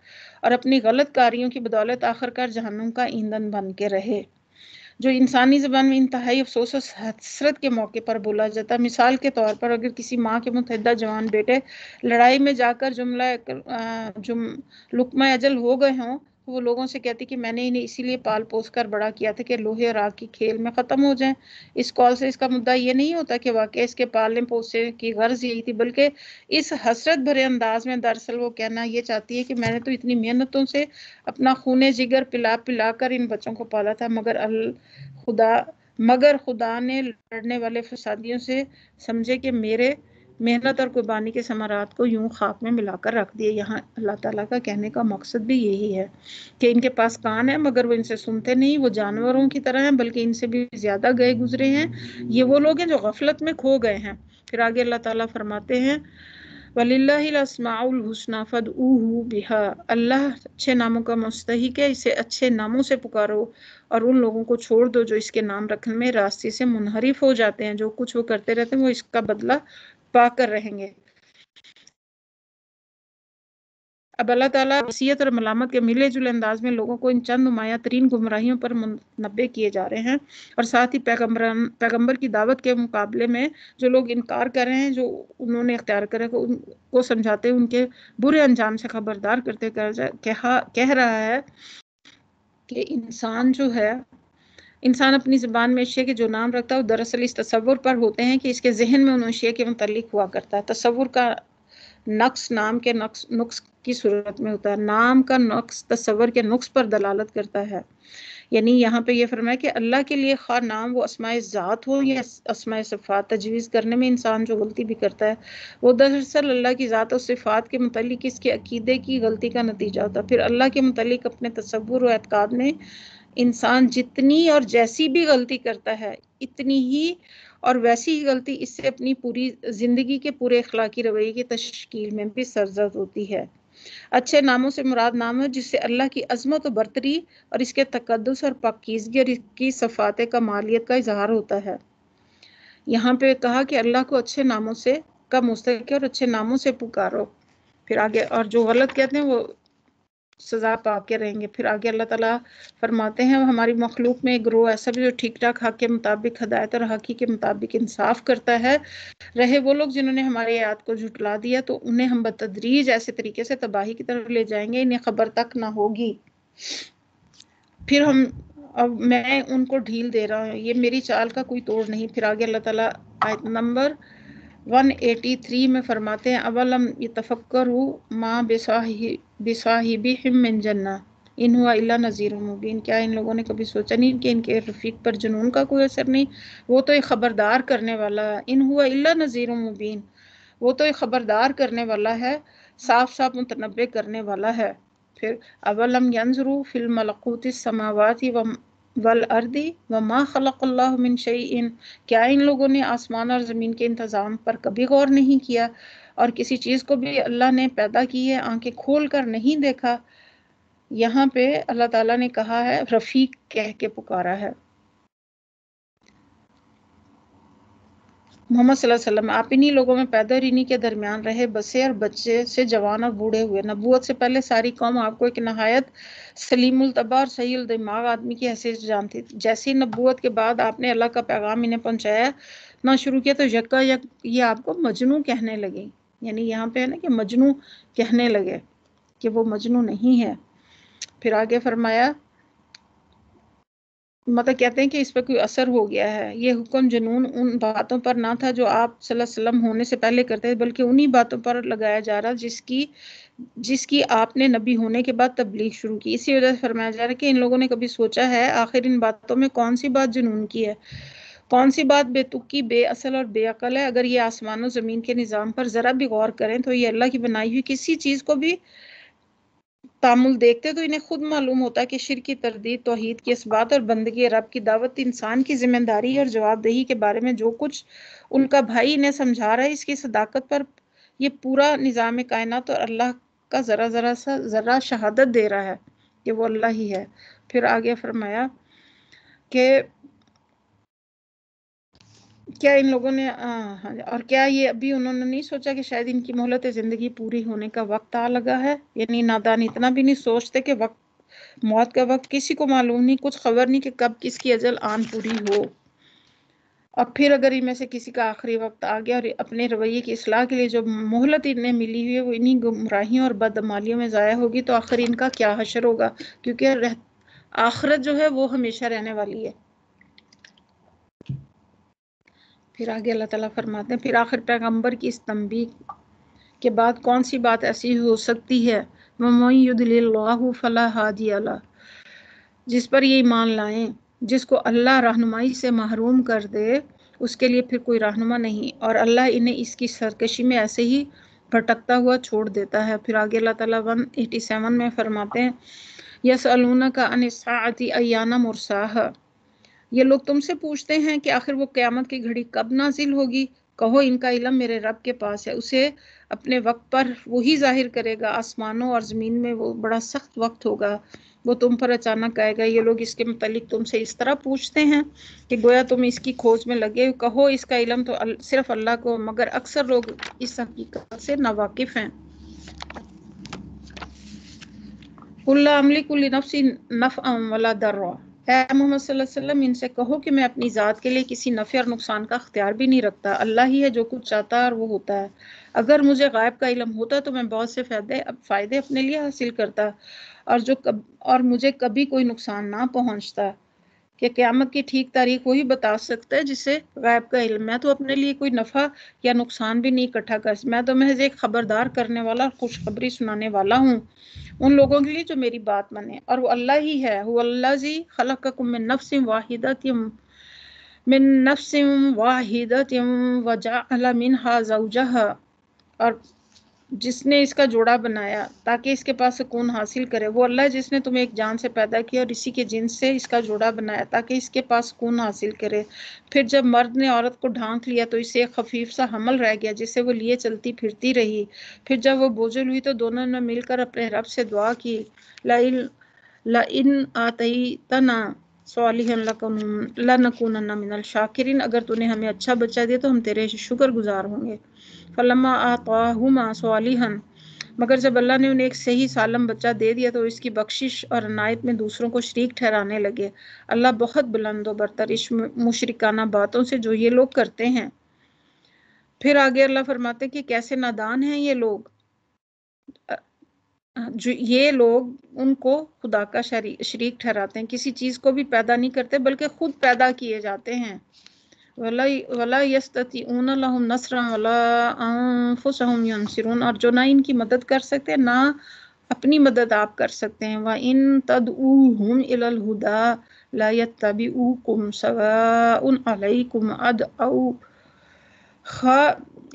और अपनी गलत कार्यों की बदौलत आखिरकार जहन्नुम का ईंधन बन के रहे जो इंसानी ज़बान में इंतहाई अफसोस और हसरत के मौके पर बोला जाता है मिसाल के तौर पर अगर किसी माँ के मुतहदा जवान बेटे लड़ाई में जाकर जुमला जुम लुकमा अजल हो गए हों वो लोगों से कहती कि मैंने इन्हें इसीलिए पाल पोस कर बड़ा किया था कि लोहे और आग की खेल में ख़त्म हो जाएं इस कॉल से इसका मुद्दा ये नहीं होता कि वाकई इसके पालने पोसने की गर्ज यही थी बल्कि इस हसरत भरे अंदाज में दरअसल वो कहना ये चाहती है कि मैंने तो इतनी मेहनतों से अपना खून जिगर पिला पिला कर इन बच्चों को पाला था मगर अल खुदा मगर खुदा ने लड़ने वाले फसादियों से समझे कि मेरे मेहनत और कुर्बानी के समारात को यूं खाक में मिलाकर रख दिए यहाँ अल्लाह ताला का कहने का मकसद भी यही है कि इनके पास कान है मगर वो इनसे सुनते नहीं वो जानवरों की तरह हैं बल्कि इनसे भी ज़्यादा गए गुजरे हैं ये वो लोग हैं जो गफलत में खो गए हैं फिर आगे अल्लाह ताला फरमाते हैं वलीसमाउलहसना फ़द बिहा अल्लाह अच्छे नामों का मुस्तक है इसे अच्छे नामों से पुकारो और उन लोगों को छोड़ दो जो इसके नाम रखने में रास्ते से मुनहरिफ हो जाते हैं जो कुछ वो करते रहते हैं वो इसका बदला पाकर रहेंगे अब अल्लाह ताला तसीयत और मलामत के मिले जुले अंदाज में लोगों को इन चंद नुमाया तरीन गुमराहियों पर मुनबे किए जा रहे हैं और साथ ही पैगम्बर पैगम्बर की दावत के मुकाबले में जो लोग इनकार कर रहे हैं जो उन्होंने इख्तियार करे को उनको समझाते उनके बुरे अंजाम से खबरदार करते कर कह, कह रहा है कि इंसान जो है इंसान अपनी ज़बान में अशिया के जो नाम रखता है वो दरअसल इस तस्वुर पर होते हैं कि इसके जहन में उन अशिया के मतलब हुआ करता है तस्वुर का नक्स नाम के नक्स नुक्स की सूरत में होता है नाम का नक्स तस्वर के नुक्स पर दलालत करता है यानी यहाँ पे ये फरमाया कि अल्लाह के लिए खा नाम वो असमाय ज़ात हो या असमाय सफ़ात तजवीज़ करने में इंसान जो गलती भी करता है वो दरअसल अल्लाह की ज़ात और सिफ़ात के मतलब इसके अकीदे की गलती का नतीजा होता है फिर अल्लाह के मतलब अपने तस्वुर और एतकाद में इंसान जितनी और जैसी भी गलती करता है इतनी ही और वैसी ही गलती इससे अपनी पूरी ज़िंदगी के पूरे अखलाकी रवैये की तश्कील में भी सरजद होती है अच्छे नामों से मुराद नाम है जिससे अल्लाह की अजमत और बरतरी और इसके तकदस और पाकिजगी और इसकी सफ़ात का मालियत का इजहार होता है यहाँ पे कहा कि अल्लाह को अच्छे नामों से का मुस्तक और अच्छे नामों से पुकारो फिर आगे और जो गलत कहते हैं वो सज़ा पा के रहेंगे फिर आगे अल्लाह ताला फरमाते हैं हमारी मखलूक में एक ग्रोह ऐसा भी जो ठीक ठाक हक के मुताबिक हदायत और हकी के मुताबिक इंसाफ करता है रहे वो लोग जिन्होंने हमारे याद को झुटला दिया तो उन्हें हम बतदरीज ऐसे तरीके से तबाही की तरफ ले जाएंगे इन्हें खबर तक ना होगी फिर हम अब मैं उनको ढील दे रहा हूँ ये मेरी चाल का कोई तोड़ नहीं फिर आगे अल्लाह ताला नंबर 183 में फरमाते हैं अवलम तफक्कर हूँ माँ बेसाहिब हिमिन जन्ना इन हुआ अल्ला नज़ीर मुबीन क्या इन लोगों ने कभी सोचा नहीं कि इनके रफ़ीक पर जुनून का कोई असर नहीं वो तो एक ख़बरदार करने वाला इन हुआ अल्ला नज़ीर मुबीन वो तो एक ख़बरदार करने वाला है साफ साफ मुतनबे करने वाला है फिर अवलम यंजरू फिल्म मलकूत समावाती व वल अर्दी व माँ खलक शईन क्या इन लोगों ने आसमान और ज़मीन के इंतज़ाम पर कभी गौर नहीं किया और किसी चीज़ को भी अल्लाह ने पैदा की है आंखें खोल कर नहीं देखा यहाँ पे अल्लाह ताला ने कहा है रफ़ीक कह के पुकारा है मोहम्मद वसल्लम आप इन्हीं लोगों में पैदा और इन्हीं के दरमियान रहे बसे और बच्चे से जवान और बूढ़े हुए नबूत से पहले सारी कौम आपको एक नहायत सलीमतबा और सही दिमाग आदमी की हैसियत जानती थी जैसे ही नबूत के बाद आपने अल्लाह का पैगाम इन्हें पहुंचाया ना शुरू किया तो यक्का यक ये आपको मजनू कहने लगे यानी यहाँ पे है ना कि मजनू कहने लगे कि वो मजनू नहीं है फिर आगे फरमाया मतलब कहते हैं कि इस पर कोई असर हो गया है ये हुक्म जुनून उन बातों पर ना था जो आप वसल्लम होने से पहले करते थे बल्कि उन्हीं बातों पर लगाया जा रहा जिसकी जिसकी आपने नबी होने के बाद तबलीग शुरू की इसी वजह से फरमाया जा रहा है कि इन लोगों ने कभी सोचा है आखिर इन बातों में कौन सी बात जुनून की है कौन सी बात बेतुकी बेअसल और बेअकल है अगर ये आसमान और ज़मीन के निज़ाम पर ज़रा भी गौर करें तो ये अल्लाह की बनाई हुई किसी चीज़ को भी तामुल देखते तो इन्हें खुद मालूम होता कि शिर की तरदीद तोहद की इस बात और बंदगी रब की दावत इंसान की जिम्मेदारी और जवाबदेही के बारे में जो कुछ उनका भाई इन्हें समझा रहा है इसकी सदाकत पर यह पूरा निज़ाम कायनत और अल्लाह का ज़रा ज़रा सा ज़रा शहादत दे रहा है कि वो अल्लाह ही है फिर आगे फरमाया कि क्या इन लोगों ने आ, हाँ और क्या ये अभी उन्होंने नहीं सोचा कि शायद इनकी मोहलत ज़िंदगी पूरी होने का वक्त आ लगा है यानी नादान इतना भी नहीं सोचते कि वक्त मौत का वक्त किसी को मालूम नहीं कुछ खबर नहीं कि कब किसकी अजल आन पूरी हो अब फिर अगर इनमें से किसी का आखिरी वक्त आ गया और अपने रवैये की असलाह के लिए जो मोहलत इन्हें मिली हुई है वो इन्हीं गुमराहियों और बदमालियों में ज़ाया होगी तो आखिर इनका क्या हशर होगा क्योंकि आखरत जो है वो हमेशा रहने वाली है फिर आगे अल्लाह ताला फरमाते हैं फिर आखिर पैगंबर की इस तंबी के बाद कौन सी बात ऐसी हो सकती है ममोई फला हादी अला जिस पर ये ईमान लाएं जिसको अल्लाह रहनुमाई से महरूम कर दे उसके लिए फिर कोई रहनुमा नहीं और अल्लाह इन्हें इसकी सरकशी में ऐसे ही भटकता हुआ छोड़ देता है फिर आगे अल्लाह ताला 187 में फरमाते हैं यस अलूना का अनसाती अयाना मुरसाह ये लोग तुमसे पूछते हैं कि आखिर वो क़्यामत की घड़ी कब नाजिल होगी कहो इनका इलम मेरे रब के पास है उसे अपने वक्त पर वही जाहिर करेगा आसमानों और ज़मीन में वो बड़ा सख्त वक्त होगा वो तुम पर अचानक आएगा ये लोग इसके मतलब तुमसे इस तरह पूछते हैं कि गोया तुम इसकी खोज में लगे कहो इसका इलम तो अल, सिर्फ अल्लाह को मगर अक्सर लोग इस हकीकत से नावाकिफ हैं कुल्ला अमली कुल्ली नफसी नफ़ वाला दर्रा मोहम्मद वसल्लम इनसे कहो कि मैं अपनी ज़ात के लिए किसी नफ़े और नुकसान का अख्तियार भी नहीं रखता अल्लाह ही है जो कुछ चाहता है और वो होता है अगर मुझे गायब का इलम होता तो मैं बहुत से फ़ायदे फ़ायदे अपने लिए हासिल करता और जो कब और मुझे कभी कोई नुकसान ना पहुंचता कि क्यामत की ठीक तारीख वही बता सकता है जिसे गायब का इल्म मैं तो अपने लिए कोई नफ़ा या नुकसान भी नहीं इकट्ठा कर मैं तो महज एक खबरदार करने वाला खुशखबरी सुनाने वाला हूँ उन लोगों के लिए जो मेरी बात माने और वो अल्लाह ही है वो अल्लाह जी खल मिन नफ्स वाहिदा मिन नफ्स वाहिदा वजा मिन हा और जिसने इसका जोड़ा बनाया ताकि इसके पास सुकून हासिल करे वो अल्लाह जिसने तुम्हें एक जान से पैदा किया और इसी के जिन से इसका जोड़ा बनाया ताकि इसके पास सुकून हासिल करे फिर जब मर्द ने औरत को ढांक लिया तो इसे एक खफीफ सा हमल रह गया जिसे वो लिए चलती फिरती रही फिर जब वो बोझल हुई तो दोनों ने मिलकर अपने रब से दुआ की लाइन इन, आतई तना सालिहन मिनल शाकिरिन अगर तूने हमें अच्छा बच्चा दिया तो हम तेरे शुक्र गुजार होंगे फ़लमा आताहुमा सालिहन मगर जब अल्लाह ने उन्हें एक सही सालम बच्चा दे दिया तो इसकी बख्शिश और अनायत में दूसरों को शरीक ठहराने लगे अल्लाह बहुत बुलंदो बरतर इस मुशरकाना बातों से जो ये लोग करते हैं फिर आगे अल्लाह फरमाते कि कैसे नादान हैं ये लोग जो ये लोग उनको खुदा का शरीक ठहराते हैं किसी चीज़ को भी पैदा नहीं करते बल्कि खुद पैदा किए जाते हैं वला लहुम वला अनफुसहुम और जो ना इनकी मदद कर सकते ना अपनी मदद आप कर सकते हैं व इन तदऊहुम इलल हुदा ला यत्तबीऊकुम सवाउन अलैकुम अद औ खा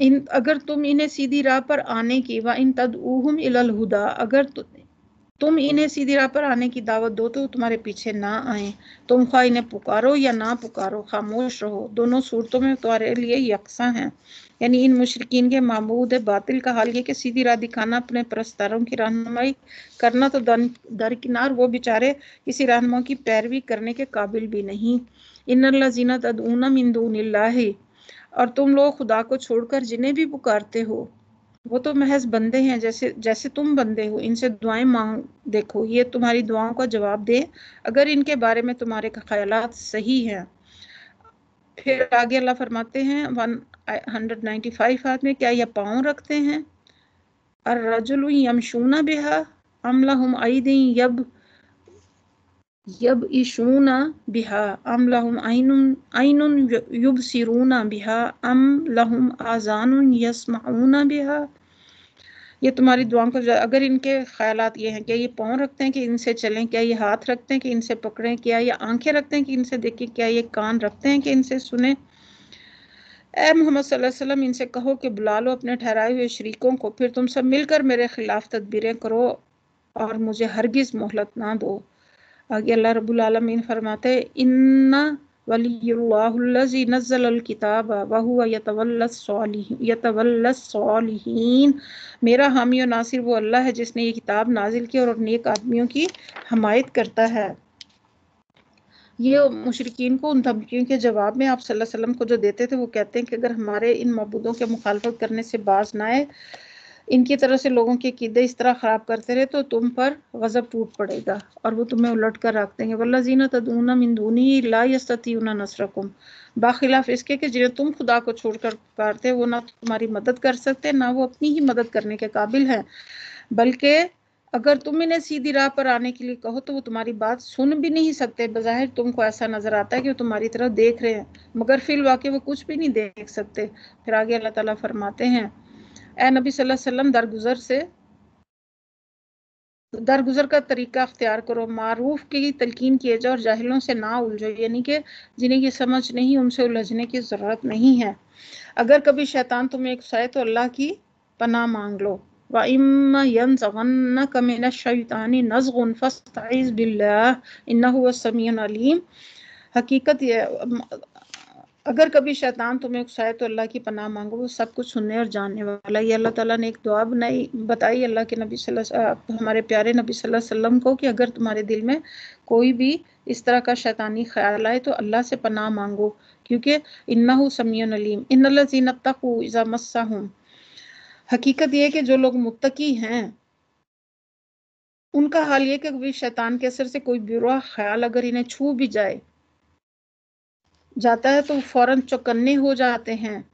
इन अगर तुम इन्हें सीधी राह पर आने की व इन तदऊहुम इलल हुदा अगर तुम इन्हें सीधी राह पर आने की दावत दो तो तुम्हारे पीछे ना आए तुम खा इन्हें पुकारो या ना पुकारो खामोश रहो दोनों सूरतों में तुम्हारे लिए यकसा हैं यानी इन मुशरकिन के मामूद बातिल का हाल ये कि सीधी राह दिखाना अपने परस्तारों की रहनुमाई करना तो दरकिनार वो बेचारे किसी रहनुमा की पैरवी करने के काबिल भी नहीं इन जीना तदूनम इंदून और तुम लोग खुदा को छोड़कर जिन्हें भी पुकारते हो वो तो महज बंदे हैं जैसे जैसे तुम बंदे हो इनसे दुआएं मांग देखो ये तुम्हारी दुआओं का जवाब दे अगर इनके बारे में तुम्हारे ख्याल सही हैं फिर आगे अल्लाह फरमाते हैं वन हंड्रेड नाइन्टी फाइव हाथ में क्या यह पाँव रखते हैं और रजुल यमशूना बेहा अमला हम आई दी यब यब इशूना बिहा अम लहुम आइन आइन युब सिरूना बिहा अम लहुम आजान यसमाऊना बिहा ये तुम्हारी दुआओं को अगर इनके ख्याल ये हैं क्या ये पाँव रखते हैं कि इनसे चलें क्या ये हाथ रखते हैं कि इनसे पकड़ें क्या ये आंखें रखते हैं कि इनसे देखें क्या ये कान रखते हैं कि इनसे सुने ए मोहम्मद वसल्लम इनसे कहो कि बुला लो अपने ठहराए हुए शरीकों को फिर तुम सब मिलकर मेरे खिलाफ तदबीरें करो और मुझे हरगिज़ मोहलत ना दो आगे आलमीन फरमाते इन्ना वलीजी नज़ल किताब वह मेरा हामी और नासिर वो अल्लाह है जिसने ये किताब नाजिल की और नेक आदमियों की हमायत करता है ये मुशरकिन को उन धमकियों के जवाब में आप सल्लल्लाहु अलैहि वसल्लम को जो देते थे वो कहते हैं कि अगर हमारे इन मबूदों के मुखालफत करने से बाज ना आए इनकी तरह से लोगों के कीदे इस तरह ख़राब करते रहे तो तुम पर गज़ब टूट पड़ेगा और वो तुम्हें उलट कर रख देंगे वल्ला जीना तदूना मिंदूनी ला यस्तूना नसरकुम बाखिलाफ इसके कि जिन्हें तुम खुदा को छोड़ कर वो ना तुम्हारी मदद कर सकते ना वो अपनी ही मदद करने के काबिल हैं बल्कि अगर तुम इन्हें सीधी राह पर आने के लिए कहो तो वो तुम्हारी बात सुन भी नहीं सकते बज़ाहिर तुमको ऐसा नज़र आता है कि वो तुम्हारी तरफ देख रहे हैं मगर फिर वाकई वो कुछ भी नहीं देख सकते फिर आगे अल्लाह ताला फरमाते हैं ए नबी वसल्लम दरगुजर से दरगुजर का तरीका अख्तियार करो मारूफ की तलकीन किए जाओ और जाहिलों से ना उलझो यानी कि जिन्हें ये समझ नहीं उनसे उलझने की ज़रूरत नहीं है अगर कभी शैतान तुम्हें एक साए तो अल्लाह की पना मांग लो शैतानी नज़ुन बिल्ला हकीकत अगर कभी शैतान तुम्हें उकसाए तो अल्लाह की पनाह मांगो वो सब कुछ सुनने और जानने वाला ये अल्लाह ताला ने एक दुआ बनाई बताई अल्लाह के नबी सल्लल्लाहु हमारे प्यारे नबी सल्लल्लाहु अलैहि वसल्लम को कि अगर तुम्हारे दिल में कोई भी इस तरह का शैतानी ख्याल आए तो अल्लाह से पनाह मांगो क्योंकि इन्ना समीन अलीम इन अब तक इज़ा हूँ हकीकत ये कि जो लोग मुतकी हैं उनका हाल ये कि शैतान के असर से कोई बुरा ख्याल अगर इन्हें छू भी जाए जाता है तो फौरन चौकन्ने हो जाते हैं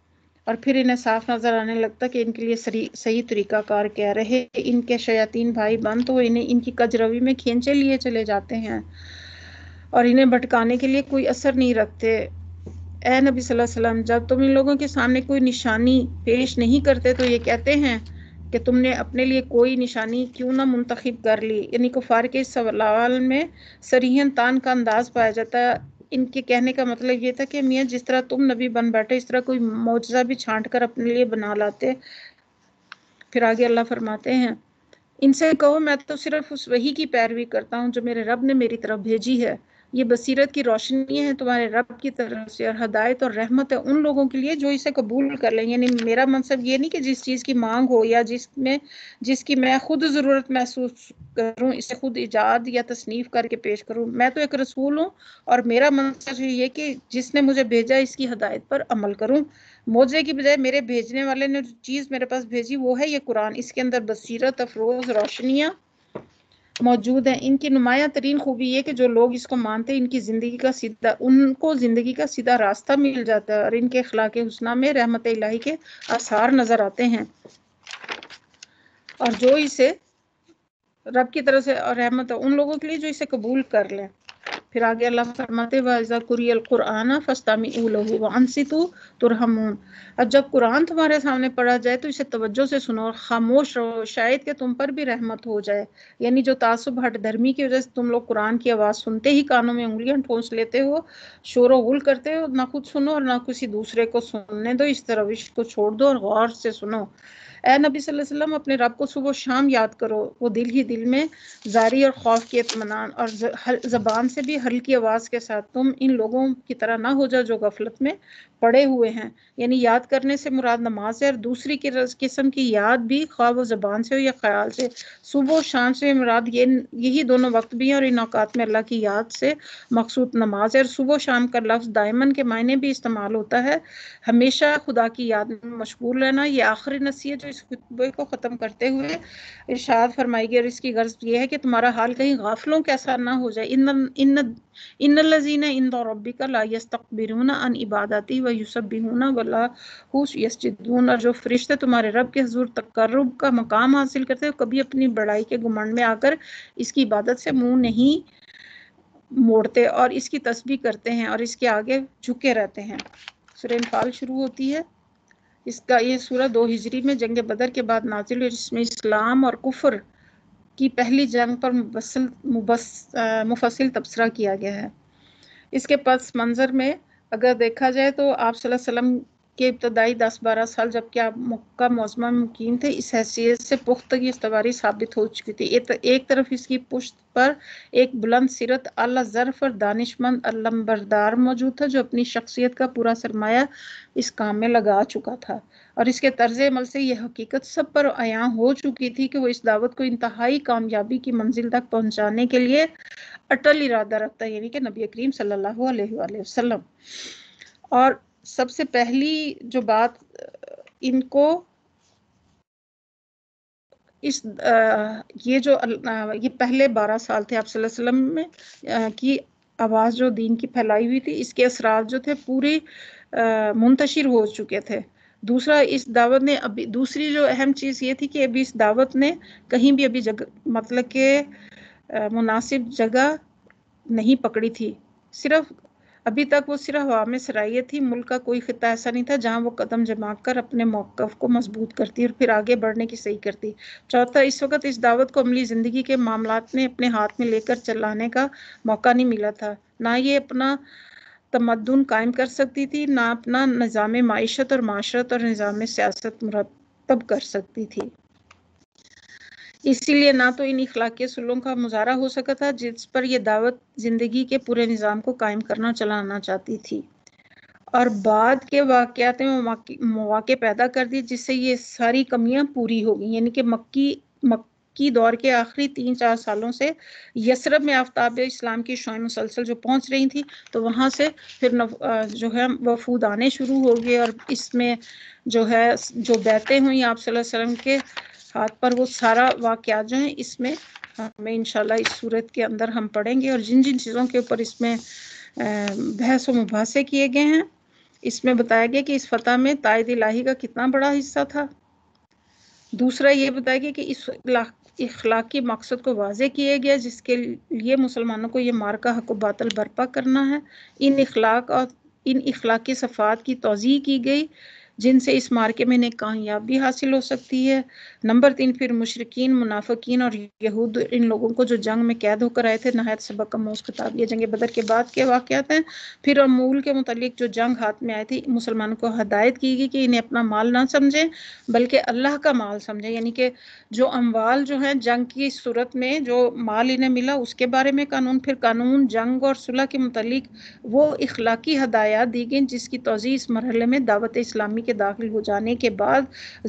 और फिर इन्हें साफ नज़र आने लगता कि इनके लिए सही सही तरीकाकार कह रहे इनके शयातीन भाई बंद तो इन्हें इनकी कजरवी में खींचे लिए चले जाते हैं और इन्हें भटकाने के लिए कोई असर नहीं रखते ए नबी वसल्लम जब तुम इन लोगों के सामने कोई निशानी पेश नहीं करते तो ये कहते हैं कि तुमने अपने लिए कोई निशानी क्यों ना मुंतखब कर ली यानी कुफार के सवाल में सरीहन तान का अंदाज़ पाया जाता है इनके कहने का मतलब ये था कि मियाँ जिस तरह तुम नबी बन बैठे इस तरह कोई मुआजा भी छांट कर अपने लिए बना लाते फिर आगे अल्लाह फरमाते हैं इनसे कहो मैं तो सिर्फ उस वही की पैरवी करता हूँ जो मेरे रब ने मेरी तरफ भेजी है ये बसीरत की रोशनी है तुम्हारे रब की तरफ से और हदायत और रहमत है उन लोगों के लिए जो इसे कबूल कर लें यानी मेरा मनसब ये नहीं कि जिस चीज़ की मांग हो या जिसमें जिसकी मैं खुद ज़रूरत महसूस करूँ इसे खुद ईजाद या तसनीफ़ करके पेश करूँ मैं तो एक रसूल हूँ और मेरा मनसब ये कि जिसने मुझे भेजा इसकी हदायत पर अमल करूँ मोजे की बजाय मेरे भेजने वाले ने जो चीज़ मेरे पास भेजी वो है ये कुरान इसके अंदर बसीरत अफरोज़ रोशनियाँ मौजूद है इनकी नुमाया तरीन खूबी ये कि जो लोग इसको मानते हैं इनकी ज़िंदगी का सीधा उनको ज़िंदगी का सीधा रास्ता मिल जाता है और इनके अखलाक हुसना में रहमत इलाही के आसार नज़र आते हैं और जो इसे रब की तरफ से और रहमत उन लोगों के लिए जो इसे कबूल कर लें फिर आगे अल्लाह फरमाते वाजा कुरियल कुराना फस्तामी लहू वनसितु तुरहमून और जब कुरान तुम्हारे सामने पढ़ा जाए तो इसे तवज्जो से सुनो और खामोश रहो शायद के तुम पर भी रहमत हो जाए यानी जो तासुब हट धर्मी की वजह से तुम लोग कुरान की आवाज़ सुनते ही कानों में उंगलियां ठोंस लेते हो शोर गुल करते हो ना खुद सुनो और ना किसी दूसरे को सुनने दो इस तरविश को छोड़ दो और गौर से सुनो ए नबी वसल्लम अपने रब को सुबह शाम याद करो वो दिल ही दिल में जारी और खौफ के इतमान और ज़बान से भी हल्की आवाज़ के साथ तुम इन लोगों की तरह ना हो जाओ जो गफलत में पड़े हुए हैं यानी याद करने से मुराद नमाज है और दूसरी किस्म की याद भी ख्वाब ज़बान से हो या ख्याल से सुबह शाम से मुराद ये यही दोनों वक्त भी हैं और इन अवकात में अल्लाह की याद से मकसूद नमाज है और सुबह शाम का लफ्ज़ दायमन के मायने भी इस्तेमाल होता है हमेशा खुदा की याद में मशगूल रहना ये आखिरी नसीहत जो इस खुतबे को ख़त्म करते हुए इर्शाद फरमाएगी और इसकी गर्ज यह है कि तुम्हारा हाल कहीं गाफलों के आसान ना हो जाए इन इन इन लजीन इन रबी का ला यस्तबिरून अन इबादती व यूसबिहूना वला हुश यसजदून और जो फरिश्ते तुम्हारे रब के हजूर तकरब का मकाम हासिल करते हो कभी अपनी बड़ाई के घुमंड में आकर इसकी इबादत से मुँह नहीं मोड़ते और इसकी तस्वीर करते हैं और इसके आगे झुके रहते हैं सुरेन फाल शुरू होती है इसका ये सूरह दो हिजरी में जंग बदर के बाद नाजिल हुई जिसमें इस्लाम और कुफर की पहली जंग पर मुबसल मुफसल तबसरा किया गया है इसके पस मंज़र में अगर देखा जाए तो आप वसल्लम के इब्तदाई दस बारह साल जबकि आप का मौजमा मुकीम थे इस हैसियत से पुख्तगी इस्तवारी साबित हो चुकी थी एक, एक तरफ इसकी पुश्त पर एक बुलंद सिरत अला जरफ और दानिशमंद लम्बरदार मौजूद था जो अपनी शख्सियत का पूरा सरमाया इस काम में लगा चुका था और इसके तर्ज अमल से यह हकीकत सब पर आया हो चुकी थी कि वो इस दावत को इंतहाई कामयाबी की मंजिल तक पहुंचाने के लिए अटल इरादा रखता यानी कि नबी करीम सल्लल्लाहु अलैहि वसल्लम और सबसे पहली जो बात इनको इस आ, ये जो आ, ये पहले बारह साल थे आप वसल्लम में आ, की आवाज़ जो दीन की फैलाई हुई थी इसके असरा जो थे पूरे मुंतशिर हो चुके थे दूसरा इस दावत ने अभी दूसरी जो अहम चीज़ ये थी कि अभी इस दावत ने कहीं भी अभी जगह मतलब के मुनासिब जगह नहीं पकड़ी थी सिर्फ अभी तक वो सिर्फ हवा में सराइय थी मुल्क का कोई खिता ऐसा नहीं था जहां वो कदम जमा कर अपने मौकफ़ को मजबूत करती और फिर आगे बढ़ने की सही करती चौथा इस वक्त इस दावत को अमली ज़िंदगी के मामला में अपने हाथ में लेकर चलाने का मौका नहीं मिला था ना ये अपना तमदन कायम कर सकती थी ना अपना निज़ाम मीशत और माशरत और निज़ाम सियासत मुरतब कर सकती थी इसीलिए ना तो इन इखलाक सुलों का मुजहरा हो सका था जिस पर यह दावत ज़िंदगी के पूरे निज़ाम को कायम करना चलाना चाहती थी और बाद के वाक़ात में मौाक़े पैदा कर दिए जिससे ये सारी कमियां पूरी हो गई यानी कि मक्की मक्की दौर के आखिरी तीन चार सालों से यसरब में आफ्ताब इस्लाम की शोएं मुसलसल जो पहुंच रही थी तो वहां से फिर नव, जो है वफूद आने शुरू हो गए और इसमें जो है जो बैतें हुई आप वसल्लम के साथ पर वो सारा वाक़ जो है इसमें हमें हाँ, इंशाल्लाह इस सूरत के अंदर हम पढ़ेंगे और जिन जिन चीज़ों के ऊपर इसमें बहस व मुबासे किए गए हैं इसमें बताया गया कि इस फतह में तायद इलाही का कितना बड़ा हिस्सा था दूसरा ये बताया गया कि इस इखलाकी मकसद को वाजे किया गया जिसके लिए मुसलमानों को ये मार का हक बातल बर्पा करना है इन इखलाक और इन इखलाकी सफ़ात की तोज़ी की गई जिनसे इस मार्के में इन्हें कामयाबी हासिल हो सकती है नंबर तीन फिर मुशरकिन मुनाफिकीन और यहूद इन लोगों को जो जंग में कैद होकर आए थे नहायत सबक का मौस किताब यह जंग बदर के बाद के वाक़ात हैं फिर अमूल के मतलब जो जंग हाथ में आई थी मुसलमानों को हदायत की गई कि इन्हें अपना माल ना समझें बल्कि अल्लाह का माल समझें यानी कि जो अमवाल जो हैं जंग की सूरत में जो माल इन्हें मिला उसके बारे में कानून फिर कानून जंग और सुलह के मतलब वो इखलाकी हदायत दी गई जिसकी तोज़ी इस मरहले में दावत इस्लामी के दाखिल हो जाने के बाद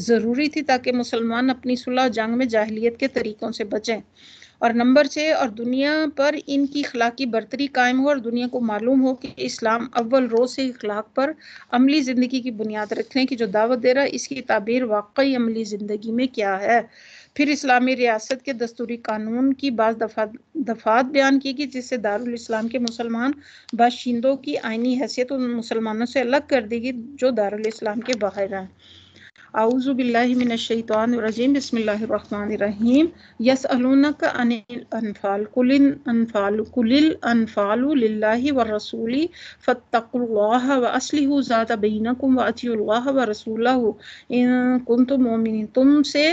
ज़रूरी थी ताकि मुसलमान अपनी सुलह जंग में जाहलीत के तरीक़ों से बचें और नंबर छः और दुनिया पर इनकी अखलाकी बरतरी कायम हो और दुनिया को मालूम हो कि इस्लाम अव्वल रोज़ से अखलाक पर अमली ज़िंदगी की बुनियाद रखने की जो दावत दे रहा है इसकी ताबीर वाकई अमली ज़िंदगी में क्या है फिर इस्लामी रियासत के दस्तूरी कानून की बाज़ दफा दफात बयान की गई जिससे दारुल इस्लाम के मुसलमान बाशिंदों की आइनी हैसियत उन मुसलमानों से अलग कर देगी जो दारुल इस्लाम के बाहर हैं आउज़बिल्लिमिनशैतरजीम बसमीम यसअलूनक अनिलफ़ाल कुलिन अनफ़ाल कुलिल अनफ़ाल व रसूली फ़तकुल्लाह व असलह ज़ादा बीनकुम व अतील्लाह व रसूल इन कुन तुम तुम से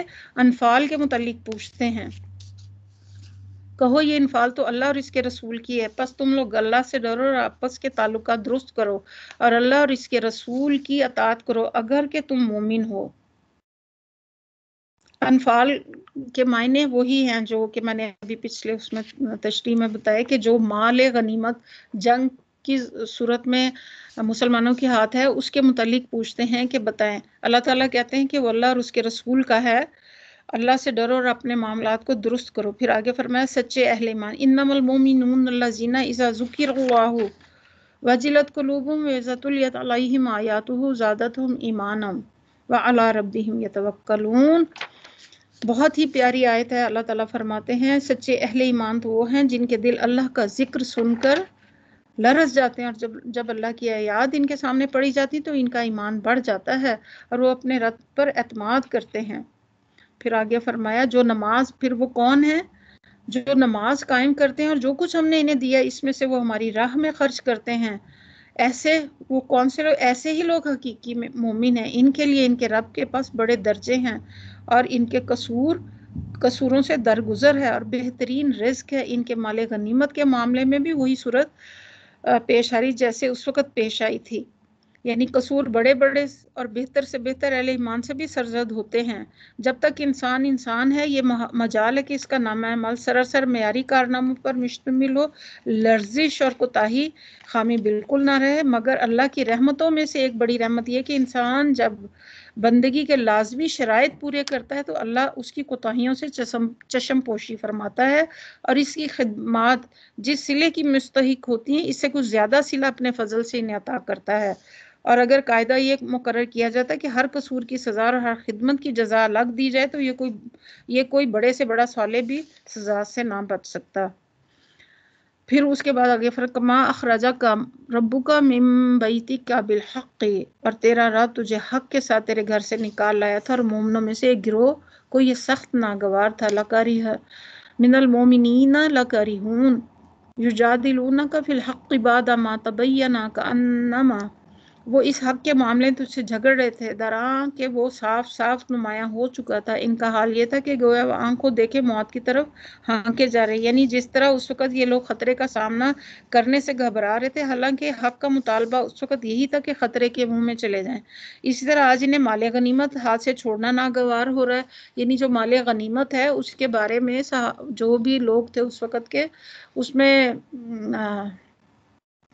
अनफ़ाल के मतलब पूछते हैं कहो ये इनफाल तो अल्लाह और इसके रसूल की है बस तुम लोग अल्लाह से डरो और आपस के ताल्लुक दुरुस्त करो और अल्लाह और इसके रसूल की अतात करो अगर के तुम मोमिन हो अनफाल के मायने वही हैं जो कि मैंने अभी पिछले उसमें तशरी में बताया कि जो माल गनीमत जंग की सूरत में मुसलमानों के हाथ है उसके मुतलिक पूछते हैं कि बताएं अल्लाह ताला कहते हैं कि वो अल्लाह और उसके रसूल का है अल्लाह से डरो और अपने मामला को दुरुस्त करो फिर आगे फरमाया सच्चे अहल ईमान इनमलमोमिनजीना इज़ा ज़ुकर वजिलत कलूबम वज़तुलत आयात ज़्यादत ईमानम व अला रबीम यतवक्लून बहुत ही प्यारी आयत है अल्लाह ताला फरमाते हैं सच्चे अहले ईमान तो वो हैं जिनके दिल अल्लाह का जिक्र सुनकर लरस जाते हैं और जब जब अल्लाह की याद इनके सामने पड़ी जाती तो इनका ईमान बढ़ जाता है और वो अपने रब पर अतमाद करते हैं फिर आगे फरमाया जो नमाज फिर वो कौन है जो नमाज कायम करते हैं और जो कुछ हमने इन्हें दिया इसमें से वो हमारी राह में खर्च करते हैं ऐसे वो कौन से लोग ऐसे ही लोग हकीकी में मोमिन हैं इनके लिए इनके रब के पास बड़े दर्जे हैं और इनके कसूर कसूरों से दरगुजर है और बेहतरीन रिस्क है इनके माल गनीमत के मामले में भी वही सूरत पेश आ रही जैसे उस वक़्त पेश आई थी यानी कसूर बड़े बड़े और बेहतर से बेहतर अहल ईमान से भी सरजद होते हैं जब तक इंसान इंसान है ये मजाल है कि इसका नामा माल सरासर मैारी कारनामों पर मुश्तमिल हो लर्जिश और कोताही खामी बिल्कुल ना रहे मगर अल्लाह की रहमतों में से एक बड़ी रहमत यह कि इंसान जब बंदगी के लाजमी शराइ पूरे करता है तो अल्लाह उसकी कोताहियों से चशम चशम पोशी फरमाता है और इसकी खदमात जिस सिले की मुस्तक होती हैं इससे कुछ ज़्यादा सिला अपने फजल से अता करता है और अगर कायदा ये मुकर किया जाता कि हर कसूर की सज़ा और हर खिदमत की जजा अलग दी जाए तो ये कोई ये कोई बड़े से बड़ा सौले भी सजा से ना बच सकता फिर उसके बाद आगे फर्क माँ अखराजा का रब्बू का मिम्बईती का बिलहक़ और तेरा रात तुझे हक के साथ तेरे घर से निकाल लाया था और मोमनों में से एक गिरोह को ये सख्त नागवार था लकारी मिनल मोमिन लकारी हून युजादिलूना का फिलहक़ बाद माँ तबैया ना का माँ वो इस हक के मामले में तुझसे झगड़ रहे थे दरा के वो साफ साफ नुमाया हो चुका था इनका हाल ये था कि गोया आंखों देखे मौत की तरफ हाँके जा रहे यानी जिस तरह उस वक़्त ये लोग ख़तरे का सामना करने से घबरा रहे थे हालांकि हक का मुतालबा उस वक़्त यही था कि ख़तरे के मुंह में चले जाएं इसी तरह आज इन्हें माले गनीमत हाथ से छोड़ना नागवार हो रहा है यानी जो माले गनीमत है उसके बारे में जो भी लोग थे उस वक़्त के उसमें आ,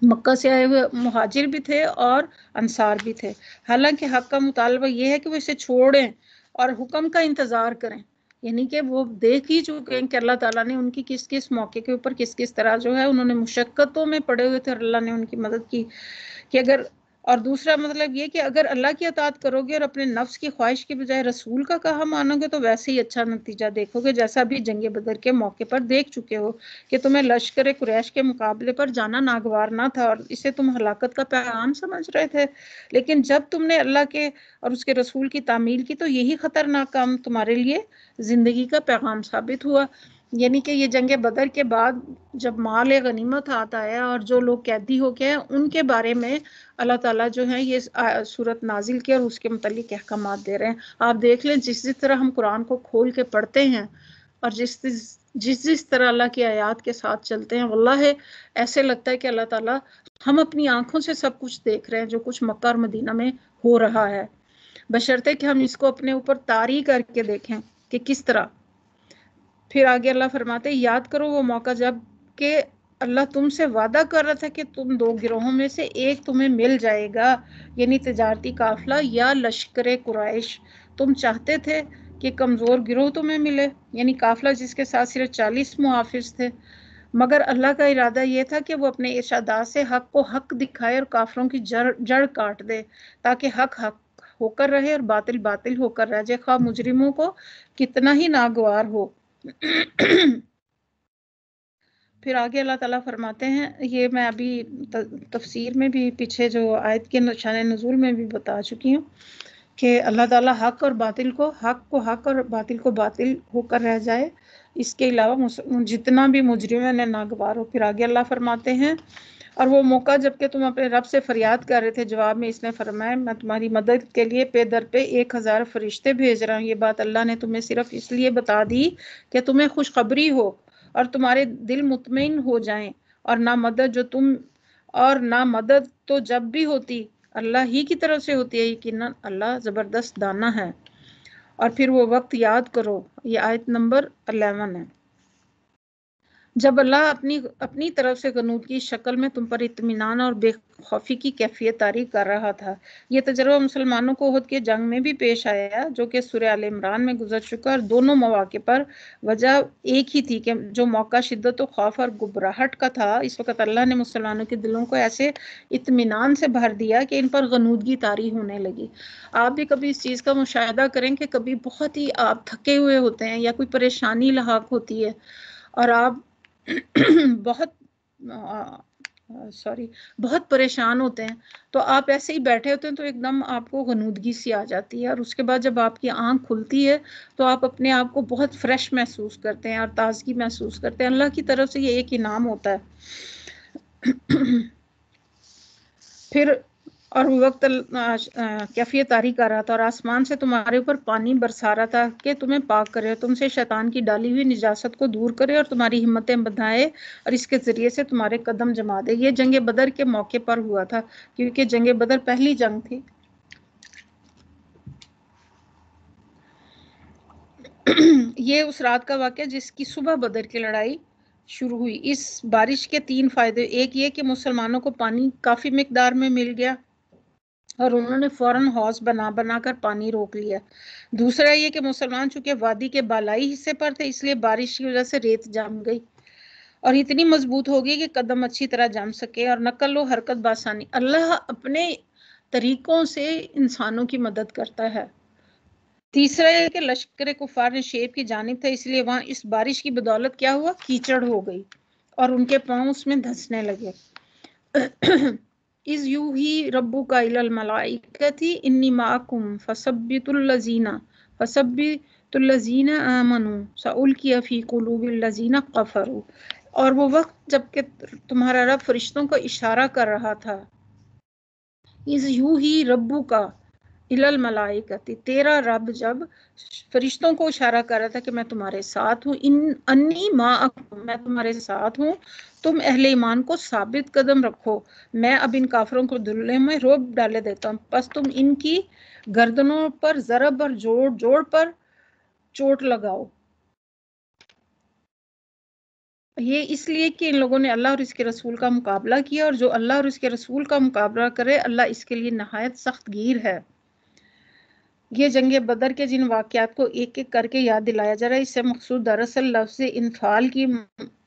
मक्का से आए हुए मुहाजिर भी थे और अंसार भी थे हालांकि हक का मुतालबा ये है कि वो इसे छोड़ें और हुक्म का इंतज़ार करें यानी कि वो देख ही चुके हैं कि अल्लाह ताला ने उनकी किस किस मौके के ऊपर किस किस तरह जो है उन्होंने मुशक्क़तों में पड़े हुए थे और अल्लाह ने उनकी मदद की कि अगर और दूसरा मतलब ये कि अगर अल्लाह की अतात करोगे और अपने नफ्स की ख्वाहिश के बजाय रसूल का कहा मानोगे तो वैसे ही अच्छा नतीजा देखोगे जैसा भी जंग बदर के मौके पर देख चुके हो कि तुम्हें लश्कर कुरैश के मुकाबले पर जाना नागवार ना था और इसे तुम हलाकत का पैगाम समझ रहे थे लेकिन जब तुमने अल्लाह के और उसके रसूल की तामील की तो यही खतरनाक काम तुम्हारे लिए ज़िंदगी का पैगाम साबित हुआ यानी कि ये जंग बदर के बाद जब माल गनीमत आता है और जो लोग कैदी हो गए हैं उनके बारे में अल्लाह ताला जो है ये सूरत नाजिल की और उसके मतलब अहकाम दे रहे हैं आप देख लें जिस जिस तरह हम कुरान को खोल के पढ़ते हैं और जिस जिस जिस तरह अल्लाह की आयात के साथ चलते हैं वल्ला है ऐसे लगता है कि अल्लाह ताला हम अपनी आंखों से सब कुछ देख रहे हैं जो कुछ मक्का और मदीना में हो रहा है बशर्ते कि हम इसको अपने ऊपर तारी करके देखें कि किस तरह फिर आगे अल्लाह फरमाते याद करो वो मौका जब कि अल्लाह तुमसे वादा कर रहा था कि तुम दो गिरोहों में से एक तुम्हें मिल जाएगा यानी तजारती काफिला या लश्कर कुरैश तुम चाहते थे कि कमज़ोर गिरोह तुम्हें मिले यानी काफिला जिसके साथ सिर्फ चालीस मुहाफिज थे मगर अल्लाह का इरादा यह था कि वो अपने इर्शादात से हक को हक दिखाए और काफिलों की जड़ जड़ काट दे ताकि हक हक होकर रहे और बातिल बातिल होकर रह जाए खा मुजरिमों को कितना ही नागवार हो फिर आगे अल्लाह ताला फरमाते हैं ये मैं अभी तफसीर में भी पीछे जो आयत के निशान नज़ूल में भी बता चुकी हूँ कि अल्लाह ताला हक और बातिल को हक को हक और बातिल को बातिल होकर रह जाए इसके अलावा जितना भी मुजरिम ने नागवार हो फिर आगे अल्लाह फरमाते हैं और वो मौका जबकि तुम अपने रब से फरियाद कर रहे थे जवाब में इसने फरमाया मैं तुम्हारी मदद के लिए पे दर पे एक हज़ार फरिश्ते भेज रहा हूँ ये बात अल्लाह ने तुम्हें सिर्फ इसलिए बता दी कि तुम्हें खुशखबरी हो और तुम्हारे दिल मुतमिन हो जाए और ना मदद जो तुम और ना मदद तो जब भी होती अल्लाह ही की तरफ से होती है यकीन अल्लाह ज़बरदस्त दाना है और फिर वो वक्त याद करो ये आयत नंबर अलेवन है जब अल्लाह अपनी अपनी तरफ से कनूत की शक्ल में तुम पर इतमान और बेखौफी की कैफियत तारी कर रहा था यह तजर्बा मुसलमानों को खुद के जंग में भी पेश आया जो कि सुर आल इमरान में गुजर चुका और दोनों मौाक़े पर वजह एक ही थी कि जो मौका शिद्दत खौफ और घबराहट का था इस वक्त अल्लाह ने मुसलमानों के दिलों को ऐसे इतमान से भर दिया कि इन पर गनूदगी तारी होने लगी आप भी कभी इस चीज़ का मुशाह करें कि कभी बहुत ही आप थके हुए होते हैं या कोई परेशानी लाक होती है और आप बहुत सॉरी बहुत परेशान होते हैं तो आप ऐसे ही बैठे होते हैं तो एकदम आपको गनूदगी सी आ जाती है और उसके बाद जब आपकी आंख खुलती है तो आप अपने आप को बहुत फ्रेश महसूस करते हैं और ताजगी महसूस करते हैं अल्लाह की तरफ से ये एक इनाम होता है फिर और वक्त कैफियत तारी कर रहा था और आसमान से तुम्हारे ऊपर पानी बरसा रहा था कि तुम्हें पाक करे तुमसे शैतान की डाली हुई निजात को दूर करे और तुम्हारी हिम्मतें बधाए और इसके ज़रिए से तुम्हारे कदम जमा दे ये जंग बदर के मौके पर हुआ था क्योंकि जंग बदर पहली जंग थी ये उस रात का वाक्य जिसकी सुबह बदर की लड़ाई शुरू हुई इस बारिश के तीन फ़ायदे एक ये कि मुसलमानों को पानी काफ़ी मकदार में मिल गया और उन्होंने फौरन हौज बना बना कर पानी रोक लिया दूसरा ये कि मुसलमान चूंकि वादी के बालाई हिस्से पर थे इसलिए बारिश की वजह से रेत जम गई और इतनी मजबूत हो गई कि कदम अच्छी तरह जम सके और नकल व हरकत बासानी अल्लाह अपने तरीकों से इंसानों की मदद करता है तीसरा ये कि लश्कर कुफार ने शेब की जानब था इसलिए वहां इस बारिश की बदौलत क्या हुआ कीचड़ हो गई और उनके पाँव उसमें धंसने लगे इज़ यूही रब्बुका इलल मलाइकति इन्नी माकुम फसब्बितुल लजीना आमनु सउल्किया फी कुलूबिल लजीना कफरू और वो वक्त जबकि तुम्हारा रब फरिश्तों को इशारा कर रहा था इज़ यूही का इलल मलाइकती तेरा रब जब फरिश्तों को इशारा कर रहा था कि मैं तुम्हारे साथ हूँ इन अन्नी माँ मैं तुम्हारे साथ हूँ तुम अहले ईमान को साबित कदम रखो मैं अब इन काफरों को दुल्हे में रोब डाले देता हूँ बस तुम इनकी गर्दनों पर जरब और जोड़ जोड़ पर चोट लगाओ ये इसलिए कि इन लोगों ने अल्लाह और इसके रसूल का मुकाबला किया और जो अल्लाह और इसके रसूल का मुकाबला करे अल्लाह इसके लिए नहायत सख्त गिर है ये जंग बदर के जिन वाक्यात को एक एक करके याद दिलाया जा रहा है इससे मखसूद दरअसल लफ्ज़ इनफाल की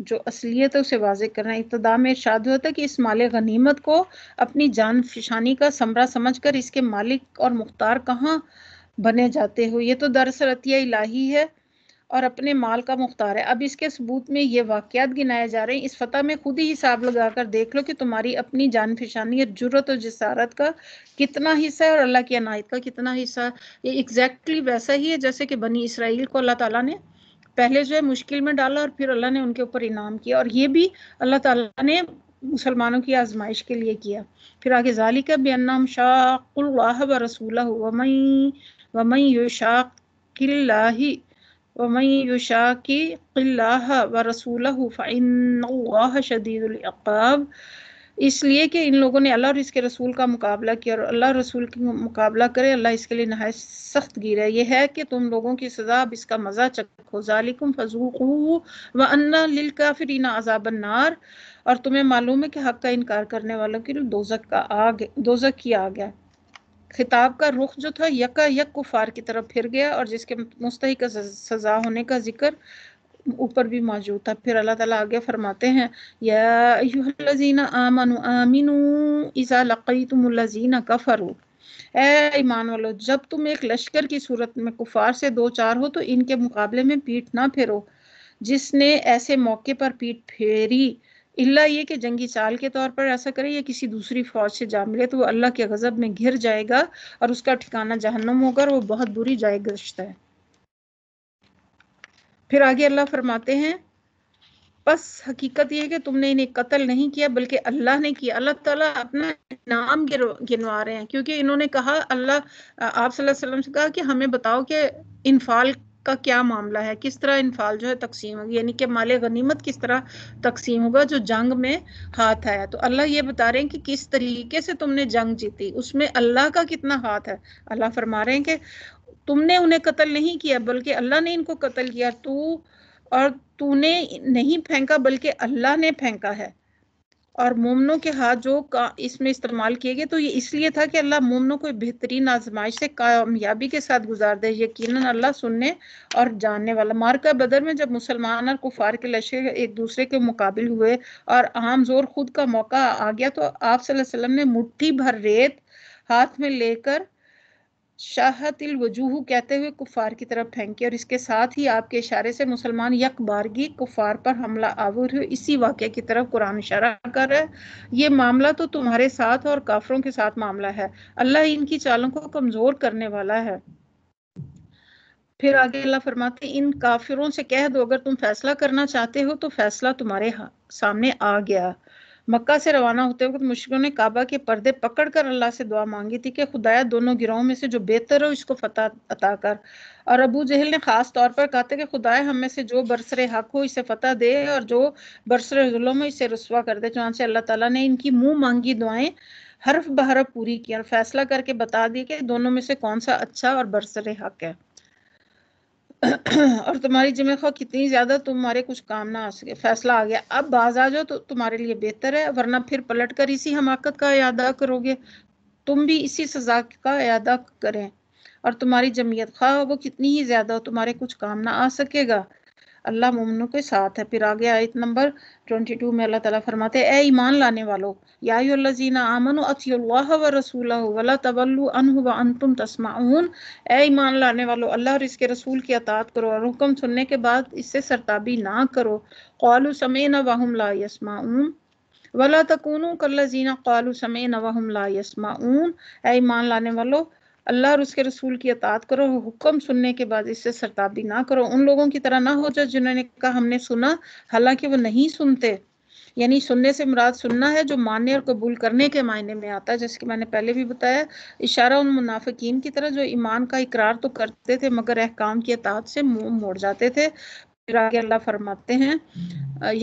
जो असलियत है उसे वाजे करना इब्तदा में शाद हुआ था कि इस माल गनीमत को अपनी जान फिशानी का समरा समझ कर इसके मालिक और मुख्तार कहाँ बने जाते हो ये तो दरअसल अतिया इलाही है और अपने माल का मुख्तार है अब इसके सबूत में ये वाकयात गिनाए जा रहे हैं इस फतह में खुद ही हिसाब लगा कर देख लो कि तुम्हारी अपनी जान फिशानी और ज़रूरत और जसारत का कितना हिस्सा है और अल्लाह की अनायत का कितना हिस्सा ये एग्जैक्टली वैसा ही है जैसे कि बनी इसराइल को अल्लाह तला ने पहले जो है मुश्किल में डाला और फिर अल्लाह ने उनके ऊपर इनाम किया और ये भी अल्लाह तला ने मुसलमानों की आजमाइश के लिए किया फिर आगे जाली का बेनाम शाह रसूल वमई वमई यो शाह ومن युशाकिक الله ورسوله فإن الله شديد العقاب इसलिए कि इन लोगों ने अल्लाह और इसके रसूल का मुकाबला किया और अल्लाह रसूल का मुकाबला करे अल्लाह इसके लिए नहाय सख्त गिर है यह है कि तुम लोगों की सज़ा अब इसका मज़ा चखो जालिकुम फजूकू व अन्ना लिल अजाबन नार और तुम्हें मालूम है कि हक का इनकार करने वालों के लिए दोजक का आग दोजक की आग है खिताब का रुख जो था यका यक कुफार की तरफ फिर गया और जिसके मुस्तक सजा होने का जिक्र ऊपर भी मौजूद था फिर अल्लाह ताला आगे फरमाते हैं या आमनु आमिनु ए ईमान वालो जब तुम एक लश्कर की सूरत में कुफार से दो चार हो तो इनके मुकाबले में पीठ ना फेरो जिसने ऐसे मौके पर पीठ फेरी इल्ला ये कि जंगी चाल के तौर पर ऐसा करे या किसी दूसरी फौज से जा मिले तो वो अल्लाह के गजब में घिर जाएगा और उसका ठिकाना जहन्नम होगा और वो बहुत बुरी जाए है फिर आगे अल्लाह फरमाते हैं बस हकीकत यह कि तुमने इन्हें कत्ल नहीं किया बल्कि अल्लाह ने किया अल्लाह ताला अपना नाम गिनवा रहे हैं क्योंकि इन्होंने कहा अल्लाह आप सल्लल्लाहु अलैहि वसल्लम से कहा कि हमें बताओ कि इनफाल का क्या मामला है किस तरह इनफाल जो है तकसीम होगी यानी कि माल गनीमत किस तरह तकसीम होगा जो जंग में हाथ आया तो अल्लाह ये बता रहे हैं कि किस तरीके से तुमने जंग जीती उसमें अल्लाह का कितना हाथ है अल्लाह फरमा रहे हैं कि तुमने उन्हें कत्ल नहीं किया बल्कि अल्लाह ने इनको कत्ल किया तू और तूने नहीं फेंका बल्कि अल्लाह ने फेंका है और मोमनों के हाथ जो इसमें इस्तेमाल किए गए तो ये इसलिए था कि अल्लाह मोमनों को बेहतरीन आजमाइश से कामयाबी के साथ गुजार दे यकीनन अल्लाह सुनने और जानने वाला मार्का बदर में जब मुसलमान और कुफार के लश्कर एक दूसरे के मुकाबिल हुए और आम जोर खुद का मौका आ गया तो आप वसल्लम ने मुट्ठी भर रेत हाथ में लेकर शाहतिल वजूह कहते हुए कुफार की तरफ फेंकी और इसके साथ ही आपके इशारे से मुसलमान यक बारगी कुफार पर हमला आवर हुए इसी वाक्य की तरफ कुरान इशारा कर रहा है ये मामला तो तुम्हारे साथ और काफरों के साथ मामला है अल्लाह इनकी चालों को कमज़ोर करने वाला है फिर आगे अल्लाह फरमाते इन काफिरों से कह दो अगर तुम फैसला करना चाहते हो तो फैसला तुम्हारे सामने आ गया मक्का से रवाना होते वक्त मुश्किलों ने काबा के पर्दे पकड़कर अल्लाह से दुआ मांगी थी कि खुदाया दोनों गिरोहों में से जो बेहतर हो इसको फतह अता कर और अबू जहल ने खास तौर पर कहा था कि खुदाया हम में से जो बरसर हक हो इसे फतह दे और जो बरसर जुलम हो इसे रसुआ कर दे चुनान से अल्लाह तला ने इनकी मुंह मांगी दुआएं हरफ बहरफ पूरी की और फैसला करके बता दी कि दोनों में से कौन सा अच्छा और बरसर हक है और तुम्हारी जिम्मे खा कितनी ज्यादा तुम्हारे कुछ काम ना आ सके फैसला आ गया अब बाज आ जाओ तो तुम्हारे लिए बेहतर है वरना फिर पलट कर इसी हमाकत का अदा करोगे तुम भी इसी सजा का अदा करें और तुम्हारी जमीयत खा वो कितनी ही ज्यादा तुम्हारे कुछ काम ना आ सकेगा अल्लाह मोमिनों के साथ है फिर आगे आयत नंबर 22 में अल्लाह ताला फरमाते हैं ए ईमान लाने वालों याजीना आमन अतील्लाह व रसूल वला तवल्लु अनहु व अनतुम तस्माउन ए ईमान लाने वालों अल्लाह और इसके रसूल की अतात करो और हुक्म सुनने के बाद इससे सरताबी ना करो कौलु न वाहम ला यसमाउन वला तकून कल्लजीना कौलु समेना वाहुम ला यसमाउन ए ईमान लाने वालों अल्लाह और उसके रसूल की अतात करो हुक्म सुनने के बाद इससे सरताबी ना करो उन लोगों की तरह ना हो जाओ जिन्होंने कहा हमने सुना हालांकि वो नहीं सुनते यानी सुनने से मुराद सुनना है जो मानने और कबूल करने के मायने में आता है जैसे कि मैंने पहले भी बताया इशारा उन मुनाफिकीन की तरह जो ईमान का इकरार तो करते थे मगर अहकाम की अतात से मुंह मोड़ जाते थे फिर आगे अल्लाह फरमाते हैं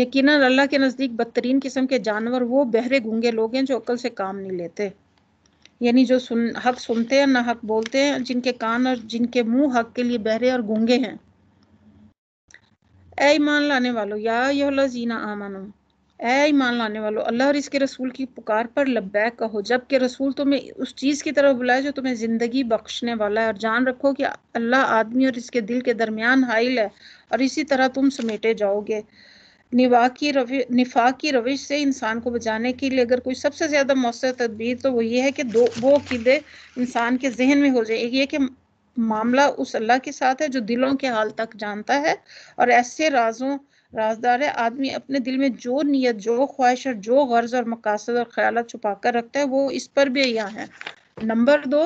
यकीनन अल्लाह के नज़दीक बदतरीन किस्म के जानवर वो बहरे गूंगे लोग हैं जो अक्ल से काम नहीं लेते यानी जो सुन हक सुनते हैं ना हक बोलते हैं जिनके कान और जिनके मुंह हक के लिए बहरे और गूंगे हैं ए ईमान लाने वालों या जीना आमानो ए ईमान लाने वालों अल्लाह और इसके रसूल की पुकार पर लब्बैक कहो जबकि रसूल तुम्हें उस चीज़ की तरफ बुलाए जो तुम्हें ज़िंदगी बख्शने वाला है और जान रखो कि अल्लाह आदमी और इसके दिल के दरमियान हाइल है और इसी तरह तुम समेटे जाओगे निवाकी रवि निफाकी रविश से इंसान को बचाने के लिए अगर कोई सबसे ज़्यादा मौसर तदबीर तो वो ये है कि दो वो अकीदे इंसान के जहन में हो जाए एक ये कि मामला उस अल्लाह के साथ है जो दिलों के हाल तक जानता है और ऐसे राजों राजदार है आदमी अपने दिल में जो नीयत जो ख्वाहिश और जो गर्ज और मकासद और ख्याल छुपा कर रखता है वो इस पर भी यहाँ है नंबर दो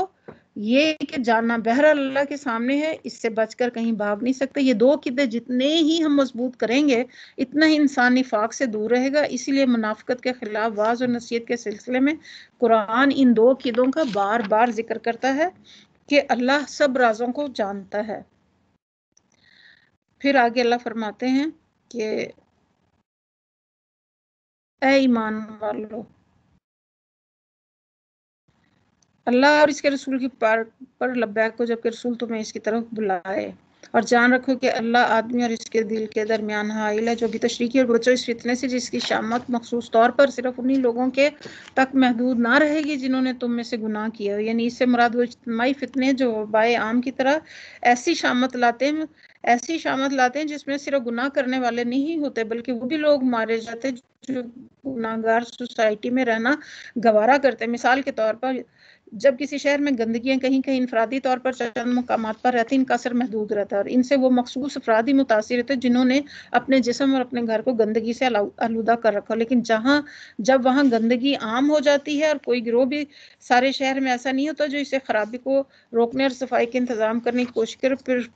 ये कि जानना बहरा अल्लाह के सामने है इससे बचकर कहीं भाग नहीं सकते ये दो किदे जितने ही हम मजबूत करेंगे इतना ही इंसान निफाक से दूर रहेगा इसीलिए मुनाफ्त के खिलाफ वाज और नसीहत के सिलसिले में कुरान इन दो किदों का बार बार जिक्र करता है कि अल्लाह सब राजों को जानता है फिर आगे अल्लाह फरमाते हैं कि ऐमान ईमान वालों अल्लाह और इसके रसूल की पार पर लब्बैक को जबकि रसूल तुम्हें इसकी तरफ बुलाए और जान रखो कि अल्लाह आदमी और इसके दिल के दरमियान हाइल है जो भी तशरी और बचो इस फितने से जिसकी शामत मखसूस तौर पर सिर्फ उन्हीं लोगों के तक महदूद ना रहेगी जिन्होंने तुम में से गुनाह किया यानी इससे मुराद वो इज्तमाही फितने जो बाए आम की तरह ऐसी शामत लाते हैं ऐसी शामत लाते हैं जिसमें सिर्फ गुनाह करने वाले नहीं होते बल्कि वो भी लोग मारे जाते जो गुनागार सोसाइटी में रहना गवारा करते मिसाल के तौर पर जब किसी शहर में गंदगी कहीं कहीं इनफरादी तौर पर चंद मकाम पर रहती इनका असर महदूद रहता है और इनसे वो मखसूस अफराद मुतासर रहते जिन्होंने अपने जिसम और अपने घर को गंदगी से आलूदा कर रखा लेकिन जहाँ जब वहाँ गंदगी आम हो जाती है और कोई गिरोह भी सारे शहर में ऐसा नहीं होता जो इसे खराबी को रोकने और सफाई के इंतज़ाम करने की कोशिश करे फिर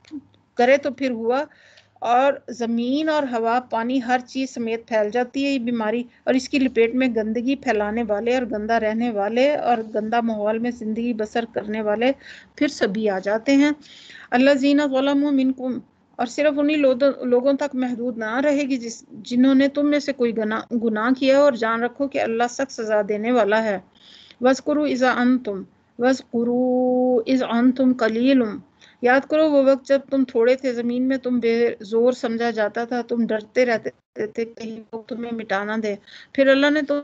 करे तो फिर हुआ और ज़मीन और हवा पानी हर चीज़ समेत फैल जाती है ये बीमारी और इसकी लपेट में गंदगी फैलाने वाले और गंदा रहने वाले और गंदा माहौल में ज़िंदगी बसर करने वाले फिर सभी आ जाते हैं अल्लाह जीना मिनकुम और सिर्फ उन्हीं लोगों तक महदूद ना रहेगी जिस जिन्होंने तुम में से कोई गुना गुनाह किया और जान रखो कि अल्लाह सख्त सज़ा देने वाला है करो इज़ा अन तुम करो इज़ अन तुम कलीलुम याद करो वो वक्त जब तुम थोड़े थे जमीन में तुम बेजोर समझा जाता था तुम डरते रहते थे कहीं लोग तुम्हें मिटाना दे फिर अल्लाह ने तुम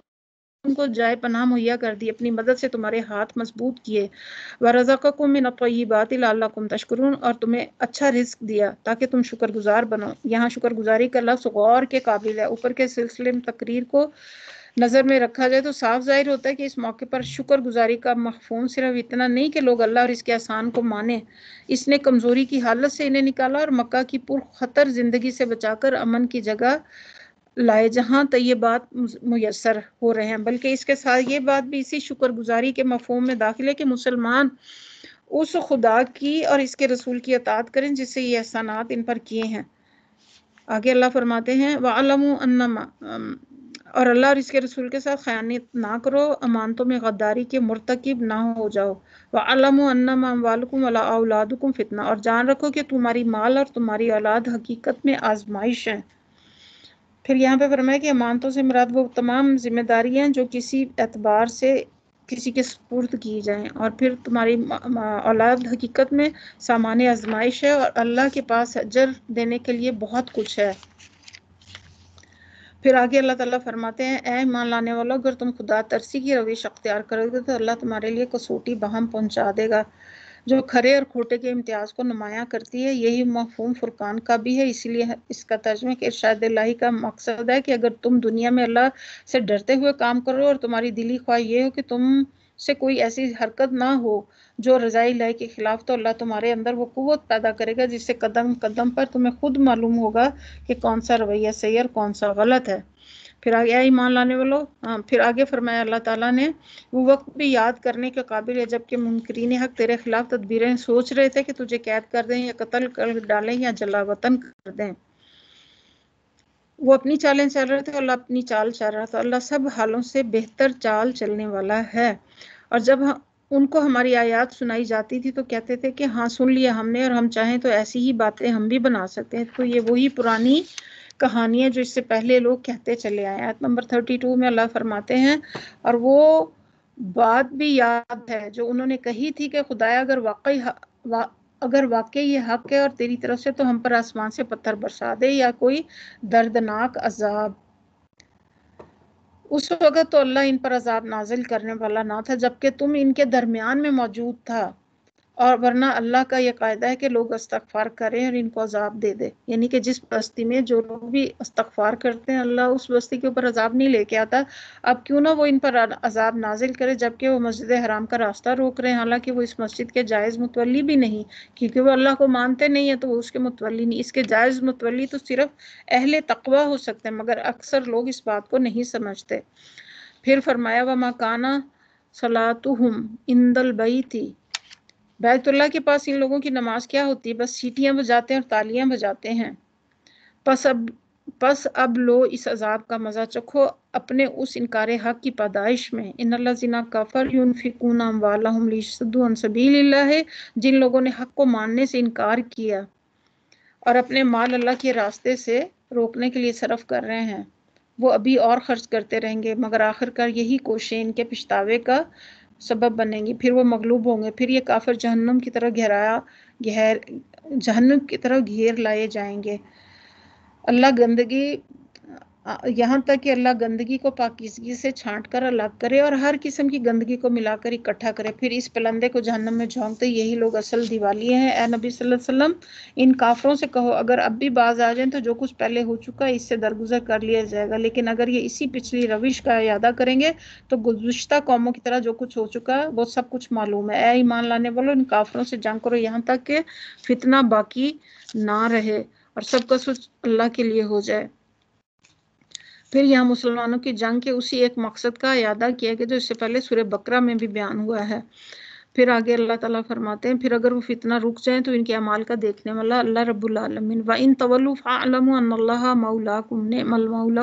तुमको जाए पनाह मुहैया कर दी अपनी मदद से तुम्हारे हाथ मजबूत किए व रजाकम में नफ़ीबात लाकुम तशकरून और तुम्हें अच्छा रिस्क दिया ताकि तुम शुक्रगुजार बनो यहाँ शुक्रगुजारी का लफ्ज़ गौर के काबिल है ऊपर के सिलसिले में तकरीर को नज़र में रखा जाए तो साफ जाहिर होता है कि इस मौके पर शुक्रगुजारी का मखफूम सिर्फ इतना नहीं कि लोग अल्लाह और इसके आसान को माने इसने कमज़ोरी की हालत से इन्हें निकाला और मक्का की पुरखतर ज़िंदगी से बचाकर अमन की जगह लाए जहाँ तयबात मैसर हो रहे हैं बल्कि इसके साथ ये बात भी इसी शुक्रगुजारी के मफहम में दाखिल है कि मुसलमान उस खुदा की और इसके रसूल की अतात करें जिससे ये एहसानात इन पर किए हैं आगे अल्लाह फरमाते हैं वालम और अल्लाह और इसके रसूल के साथ ख़यानत ना करो अमानतों में गद्दारी के मरतकब ना हो जाओ व वालकुम फितना और जान रखो कि तुम्हारी माल और तुम्हारी औलाद हकीकत में आजमाइश है फिर यहाँ पे फरमाया कि अमानतों से मराद वो तमाम जिम्मेदारियाँ जो किसी एतबार से किसी के सपुर्द की जाएं और फिर तुम्हारी औलाद हकीकत में सामान्य आजमाइश है और अल्लाह के पास अजर देने के लिए बहुत कुछ है फिर आगे अल्लाह ताला फरमाते हैं ऐ ईमान लाने वालों अगर तुम खुदा तरसी की रविश अख्तियार करोगे तो अल्लाह तुम्हारे लिए कसूटी बहम पहुंचा देगा जो खरे और खोटे के इम्तियाज को नुमाया करती है यही मफहूम फुरकान का भी है इसीलिए इसका तर्जमे के इर्शाद लाही का मकसद है कि अगर तुम दुनिया में अल्लाह से डरते हुए काम करो और तुम्हारी दिली ख्वाह ये हो कि तुम से कोई ऐसी हरकत ना हो जो रजाई लाई के खिलाफ तो अल्लाह तुम्हारे अंदर वो कुत पैदा करेगा जिससे कदम कदम पर तुम्हें खुद मालूम होगा कि कौन सा रवैया सही और कौन सा गलत है फिर आगे ईमान लाने वालों हाँ, फिर आगे फरमाया अल्लाह ताला ने वो वक्त भी याद करने के काबिल है जबकि मुनकरीन हक तेरे खिलाफ तदबीरें सोच रहे थे कि तुझे कैद कर दें या कत्ल कर डालें या जला वतन कर दें वो अपनी चालें चल रहे थे अल्लाह अपनी चाल चल रहा था अल्लाह सब हालों से बेहतर चाल चलने वाला है और जब हम उनको हमारी आयात सुनाई जाती थी तो कहते थे कि हाँ सुन लिया हमने और हम चाहें तो ऐसी ही बातें हम भी बना सकते हैं तो ये वही पुरानी है जो इससे पहले लोग कहते चले आए आयत नंबर थर्टी टू में अल्लाह फरमाते हैं और वो बात भी याद है जो उन्होंने कही थी कि खुदाया अगर वाकई वा, अगर वाकई ये हक है और तेरी तरफ से तो हम पर आसमान से पत्थर बरसा दे या कोई दर्दनाक अजाब उस वक़्त तो अल्लाह इन पर अजाब नाजिल करने वाला ना था जबकि तुम इनके दरमियान में मौजूद था और वरना अल्लाह का यह कायदा है कि लोग अस्तगफार करें और इनको अजाब दे दे यानी कि जिस बस्ती में जो लोग भी अस्तगफार करते हैं अल्लाह उस बस्ती के ऊपर अजाब नहीं लेके आता अब क्यों ना वो इन पर अजाब नाजिल करे जबकि वो मस्जिद हराम का रास्ता रोक रहे हैं हालांकि वो इस मस्जिद के जायज़ मुतवली भी नहीं क्योंकि वो अल्लाह को मानते नहीं है तो वो उसके मुतवली नहीं इसके जायज़ मुतवली तो सिर्फ अहल तकवा हो सकते हैं मगर अक्सर लोग इस बात को नहीं समझते फिर फरमाया व मकाना सलातुहम इंदल बई थी बैतुल्ला के पास इन लोगों की नमाज क्या होती है बस सीटियां बजाते हैं और तालियां बजाते हैं बस अब बस अब लो इस अजाब का मज़ा चखो अपने उस इनकार हक की पैदाइश में इन जिना काफर यूनफिकून वालसदन सबील है जिन लोगों ने हक को मानने से इनकार किया और अपने माल अल्लाह के रास्ते से रोकने के लिए सरफ कर रहे हैं वो अभी और ख़र्च करते रहेंगे मगर आखिरकार यही कोशें इनके पछतावे का सबब बनेंगी फिर वो मगलूब होंगे फिर ये काफिर जहन्नुम की तरह घेराया घेर जहन्नुम की तरह घेर लाए जाएंगे अल्लाह गंदगी यहाँ तक कि अल्लाह गंदगी को पाकिजगी से छांट कर अलग करे और हर किस्म की गंदगी को मिलाकर इकट्ठा करे फिर इस पलंदे को जहनम में झोंकते यही लोग असल दिवाली हैं ए नबी वसल्लम इन काफरों से कहो अगर अब भी बाज आ जाए तो जो कुछ पहले हो चुका है इससे दरगुजर कर लिया जाएगा लेकिन अगर ये इसी पिछली रविश का अदा करेंगे तो गुजशत कौमों की तरह जो कुछ हो चुका है वो सब कुछ मालूम है ए ईमान लाने वालों इन काफरों से जंग करो यहाँ तक के फितना बाकी ना रहे और सबका सोच अल्लाह के लिए हो जाए फिर यहाँ मुसलमानों की जंग के उसी एक मकसद का अदा किया गया जो इससे पहले सूर्य बकरा में भी बयान हुआ है फिर आगे अल्लाह ताला फरमाते हैं फिर अगर वो फितना रुक जाए तो इनके अमाल का देखने वाला अल्लाह रबालमिन व इन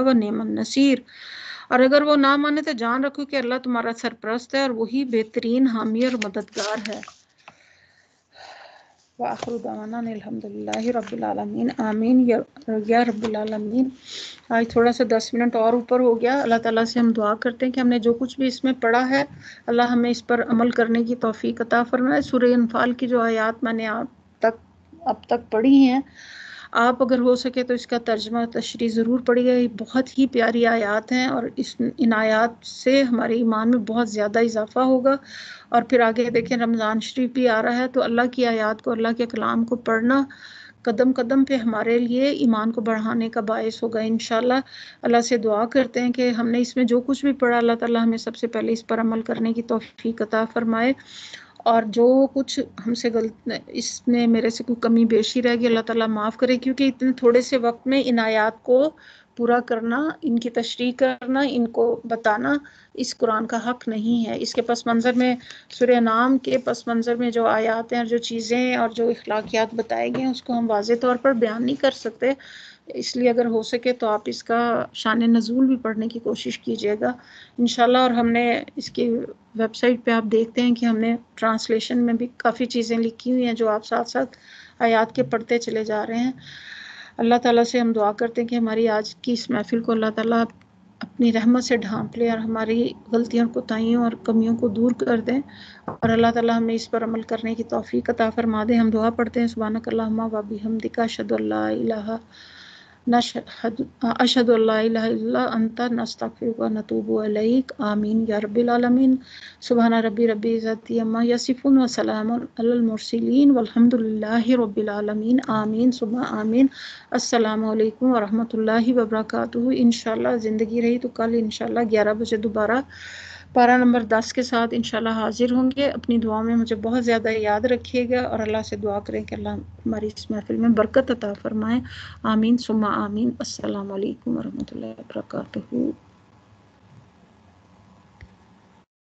व नसीर और अगर वो ना माने तो जान रखो कि अल्लाह तुम्हारा सरपरस्त है और वही बेहतरीन हामी और मददगार है لله رب العالمين امين يا رب العالمين आज थोड़ा सा दस मिनट और ऊपर हो गया अल्लाह ताला से हम दुआ करते हैं कि हमने जो कुछ भी इसमें पढ़ा है अल्लाह हमें इस पर अमल करने की तोफ़ी अता फरमाए सूर्य अनफाल की जो आयात मैंने आप तक अब तक पढ़ी हैं आप अगर हो सके तो इसका तर्जमा तशरी ज़रूर पढ़िए ये बहुत ही प्यारी आयात हैं और इस इन आयात से हमारे ईमान में बहुत ज़्यादा इजाफा होगा और फिर आगे देखें रमज़ान शरीफ भी आ रहा है तो अल्लाह की आयात को अल्लाह के कलाम को पढ़ना कदम कदम पे हमारे लिए ईमान को बढ़ाने का बायस होगा इन अल्लाह से दुआ करते हैं कि हमने इसमें जो कुछ भी पढ़ा अल्लाह ताला हमें सबसे पहले इस पर अमल करने की तोफ़ी कता फ़रमाए और जो कुछ हमसे गलत इसमें मेरे से कोई कमी बेशी रहेगी अल्लाह ताला माफ़ करे क्योंकि इतने थोड़े से वक्त में इन आयात को पूरा करना इनकी तशरी करना इनको बताना इस कुरान का हक नहीं है इसके पस मंज़र में सुर नाम के पस मंज़र में जो आयात हैं और जो चीज़ें और जो अखलाकियात बताए गए हैं उसको हम वाज तौर पर बयान नहीं कर सकते इसलिए अगर हो सके तो आप इसका शान नज़ूल भी पढ़ने की कोशिश कीजिएगा इन और हमने इसकी वेबसाइट पे आप देखते हैं कि हमने ट्रांसलेशन में भी काफ़ी चीज़ें लिखी हुई हैं जो आप साथ साथ आयात के पढ़ते चले जा रहे हैं अल्लाह ताला से हम दुआ करते हैं कि हमारी आज की इस महफिल को अल्लाह ताला अपनी रहमत से ढांप लें और हमारी गलतियों कोताहियों और कमियों को दूर कर दें और अल्लाह ताला हमें इस पर अमल करने की तोफ़ी कता फरमा दें हम दुआ पढ़ते हैं सुबहानक वाबी हम हमदिका शद نشهد أشهد أن لا إله إلا أنت نستغفرك ونتوب إليك آمين يا رب العالمين سبحان ربي ربي عزتي عما يصفون وسلام على المرسلين والحمد لله رب العالمين آمين ثم آمين السلام عليكم ورحمة الله وبركاته إن شاء الله زندگی رہی تو کل إن شاء الله 11 بجے دوبارہ पारा नंबर दस के साथ इन हाजिर होंगे अपनी दुआ में मुझे बहुत ज़्यादा याद रखिएगा और अल्लाह से दुआ करें कि अल्लाह हमारी इस महफिल में बरकत अता फरमाएँ आमीन सुमा आमीन असलकम वरहमल वर्का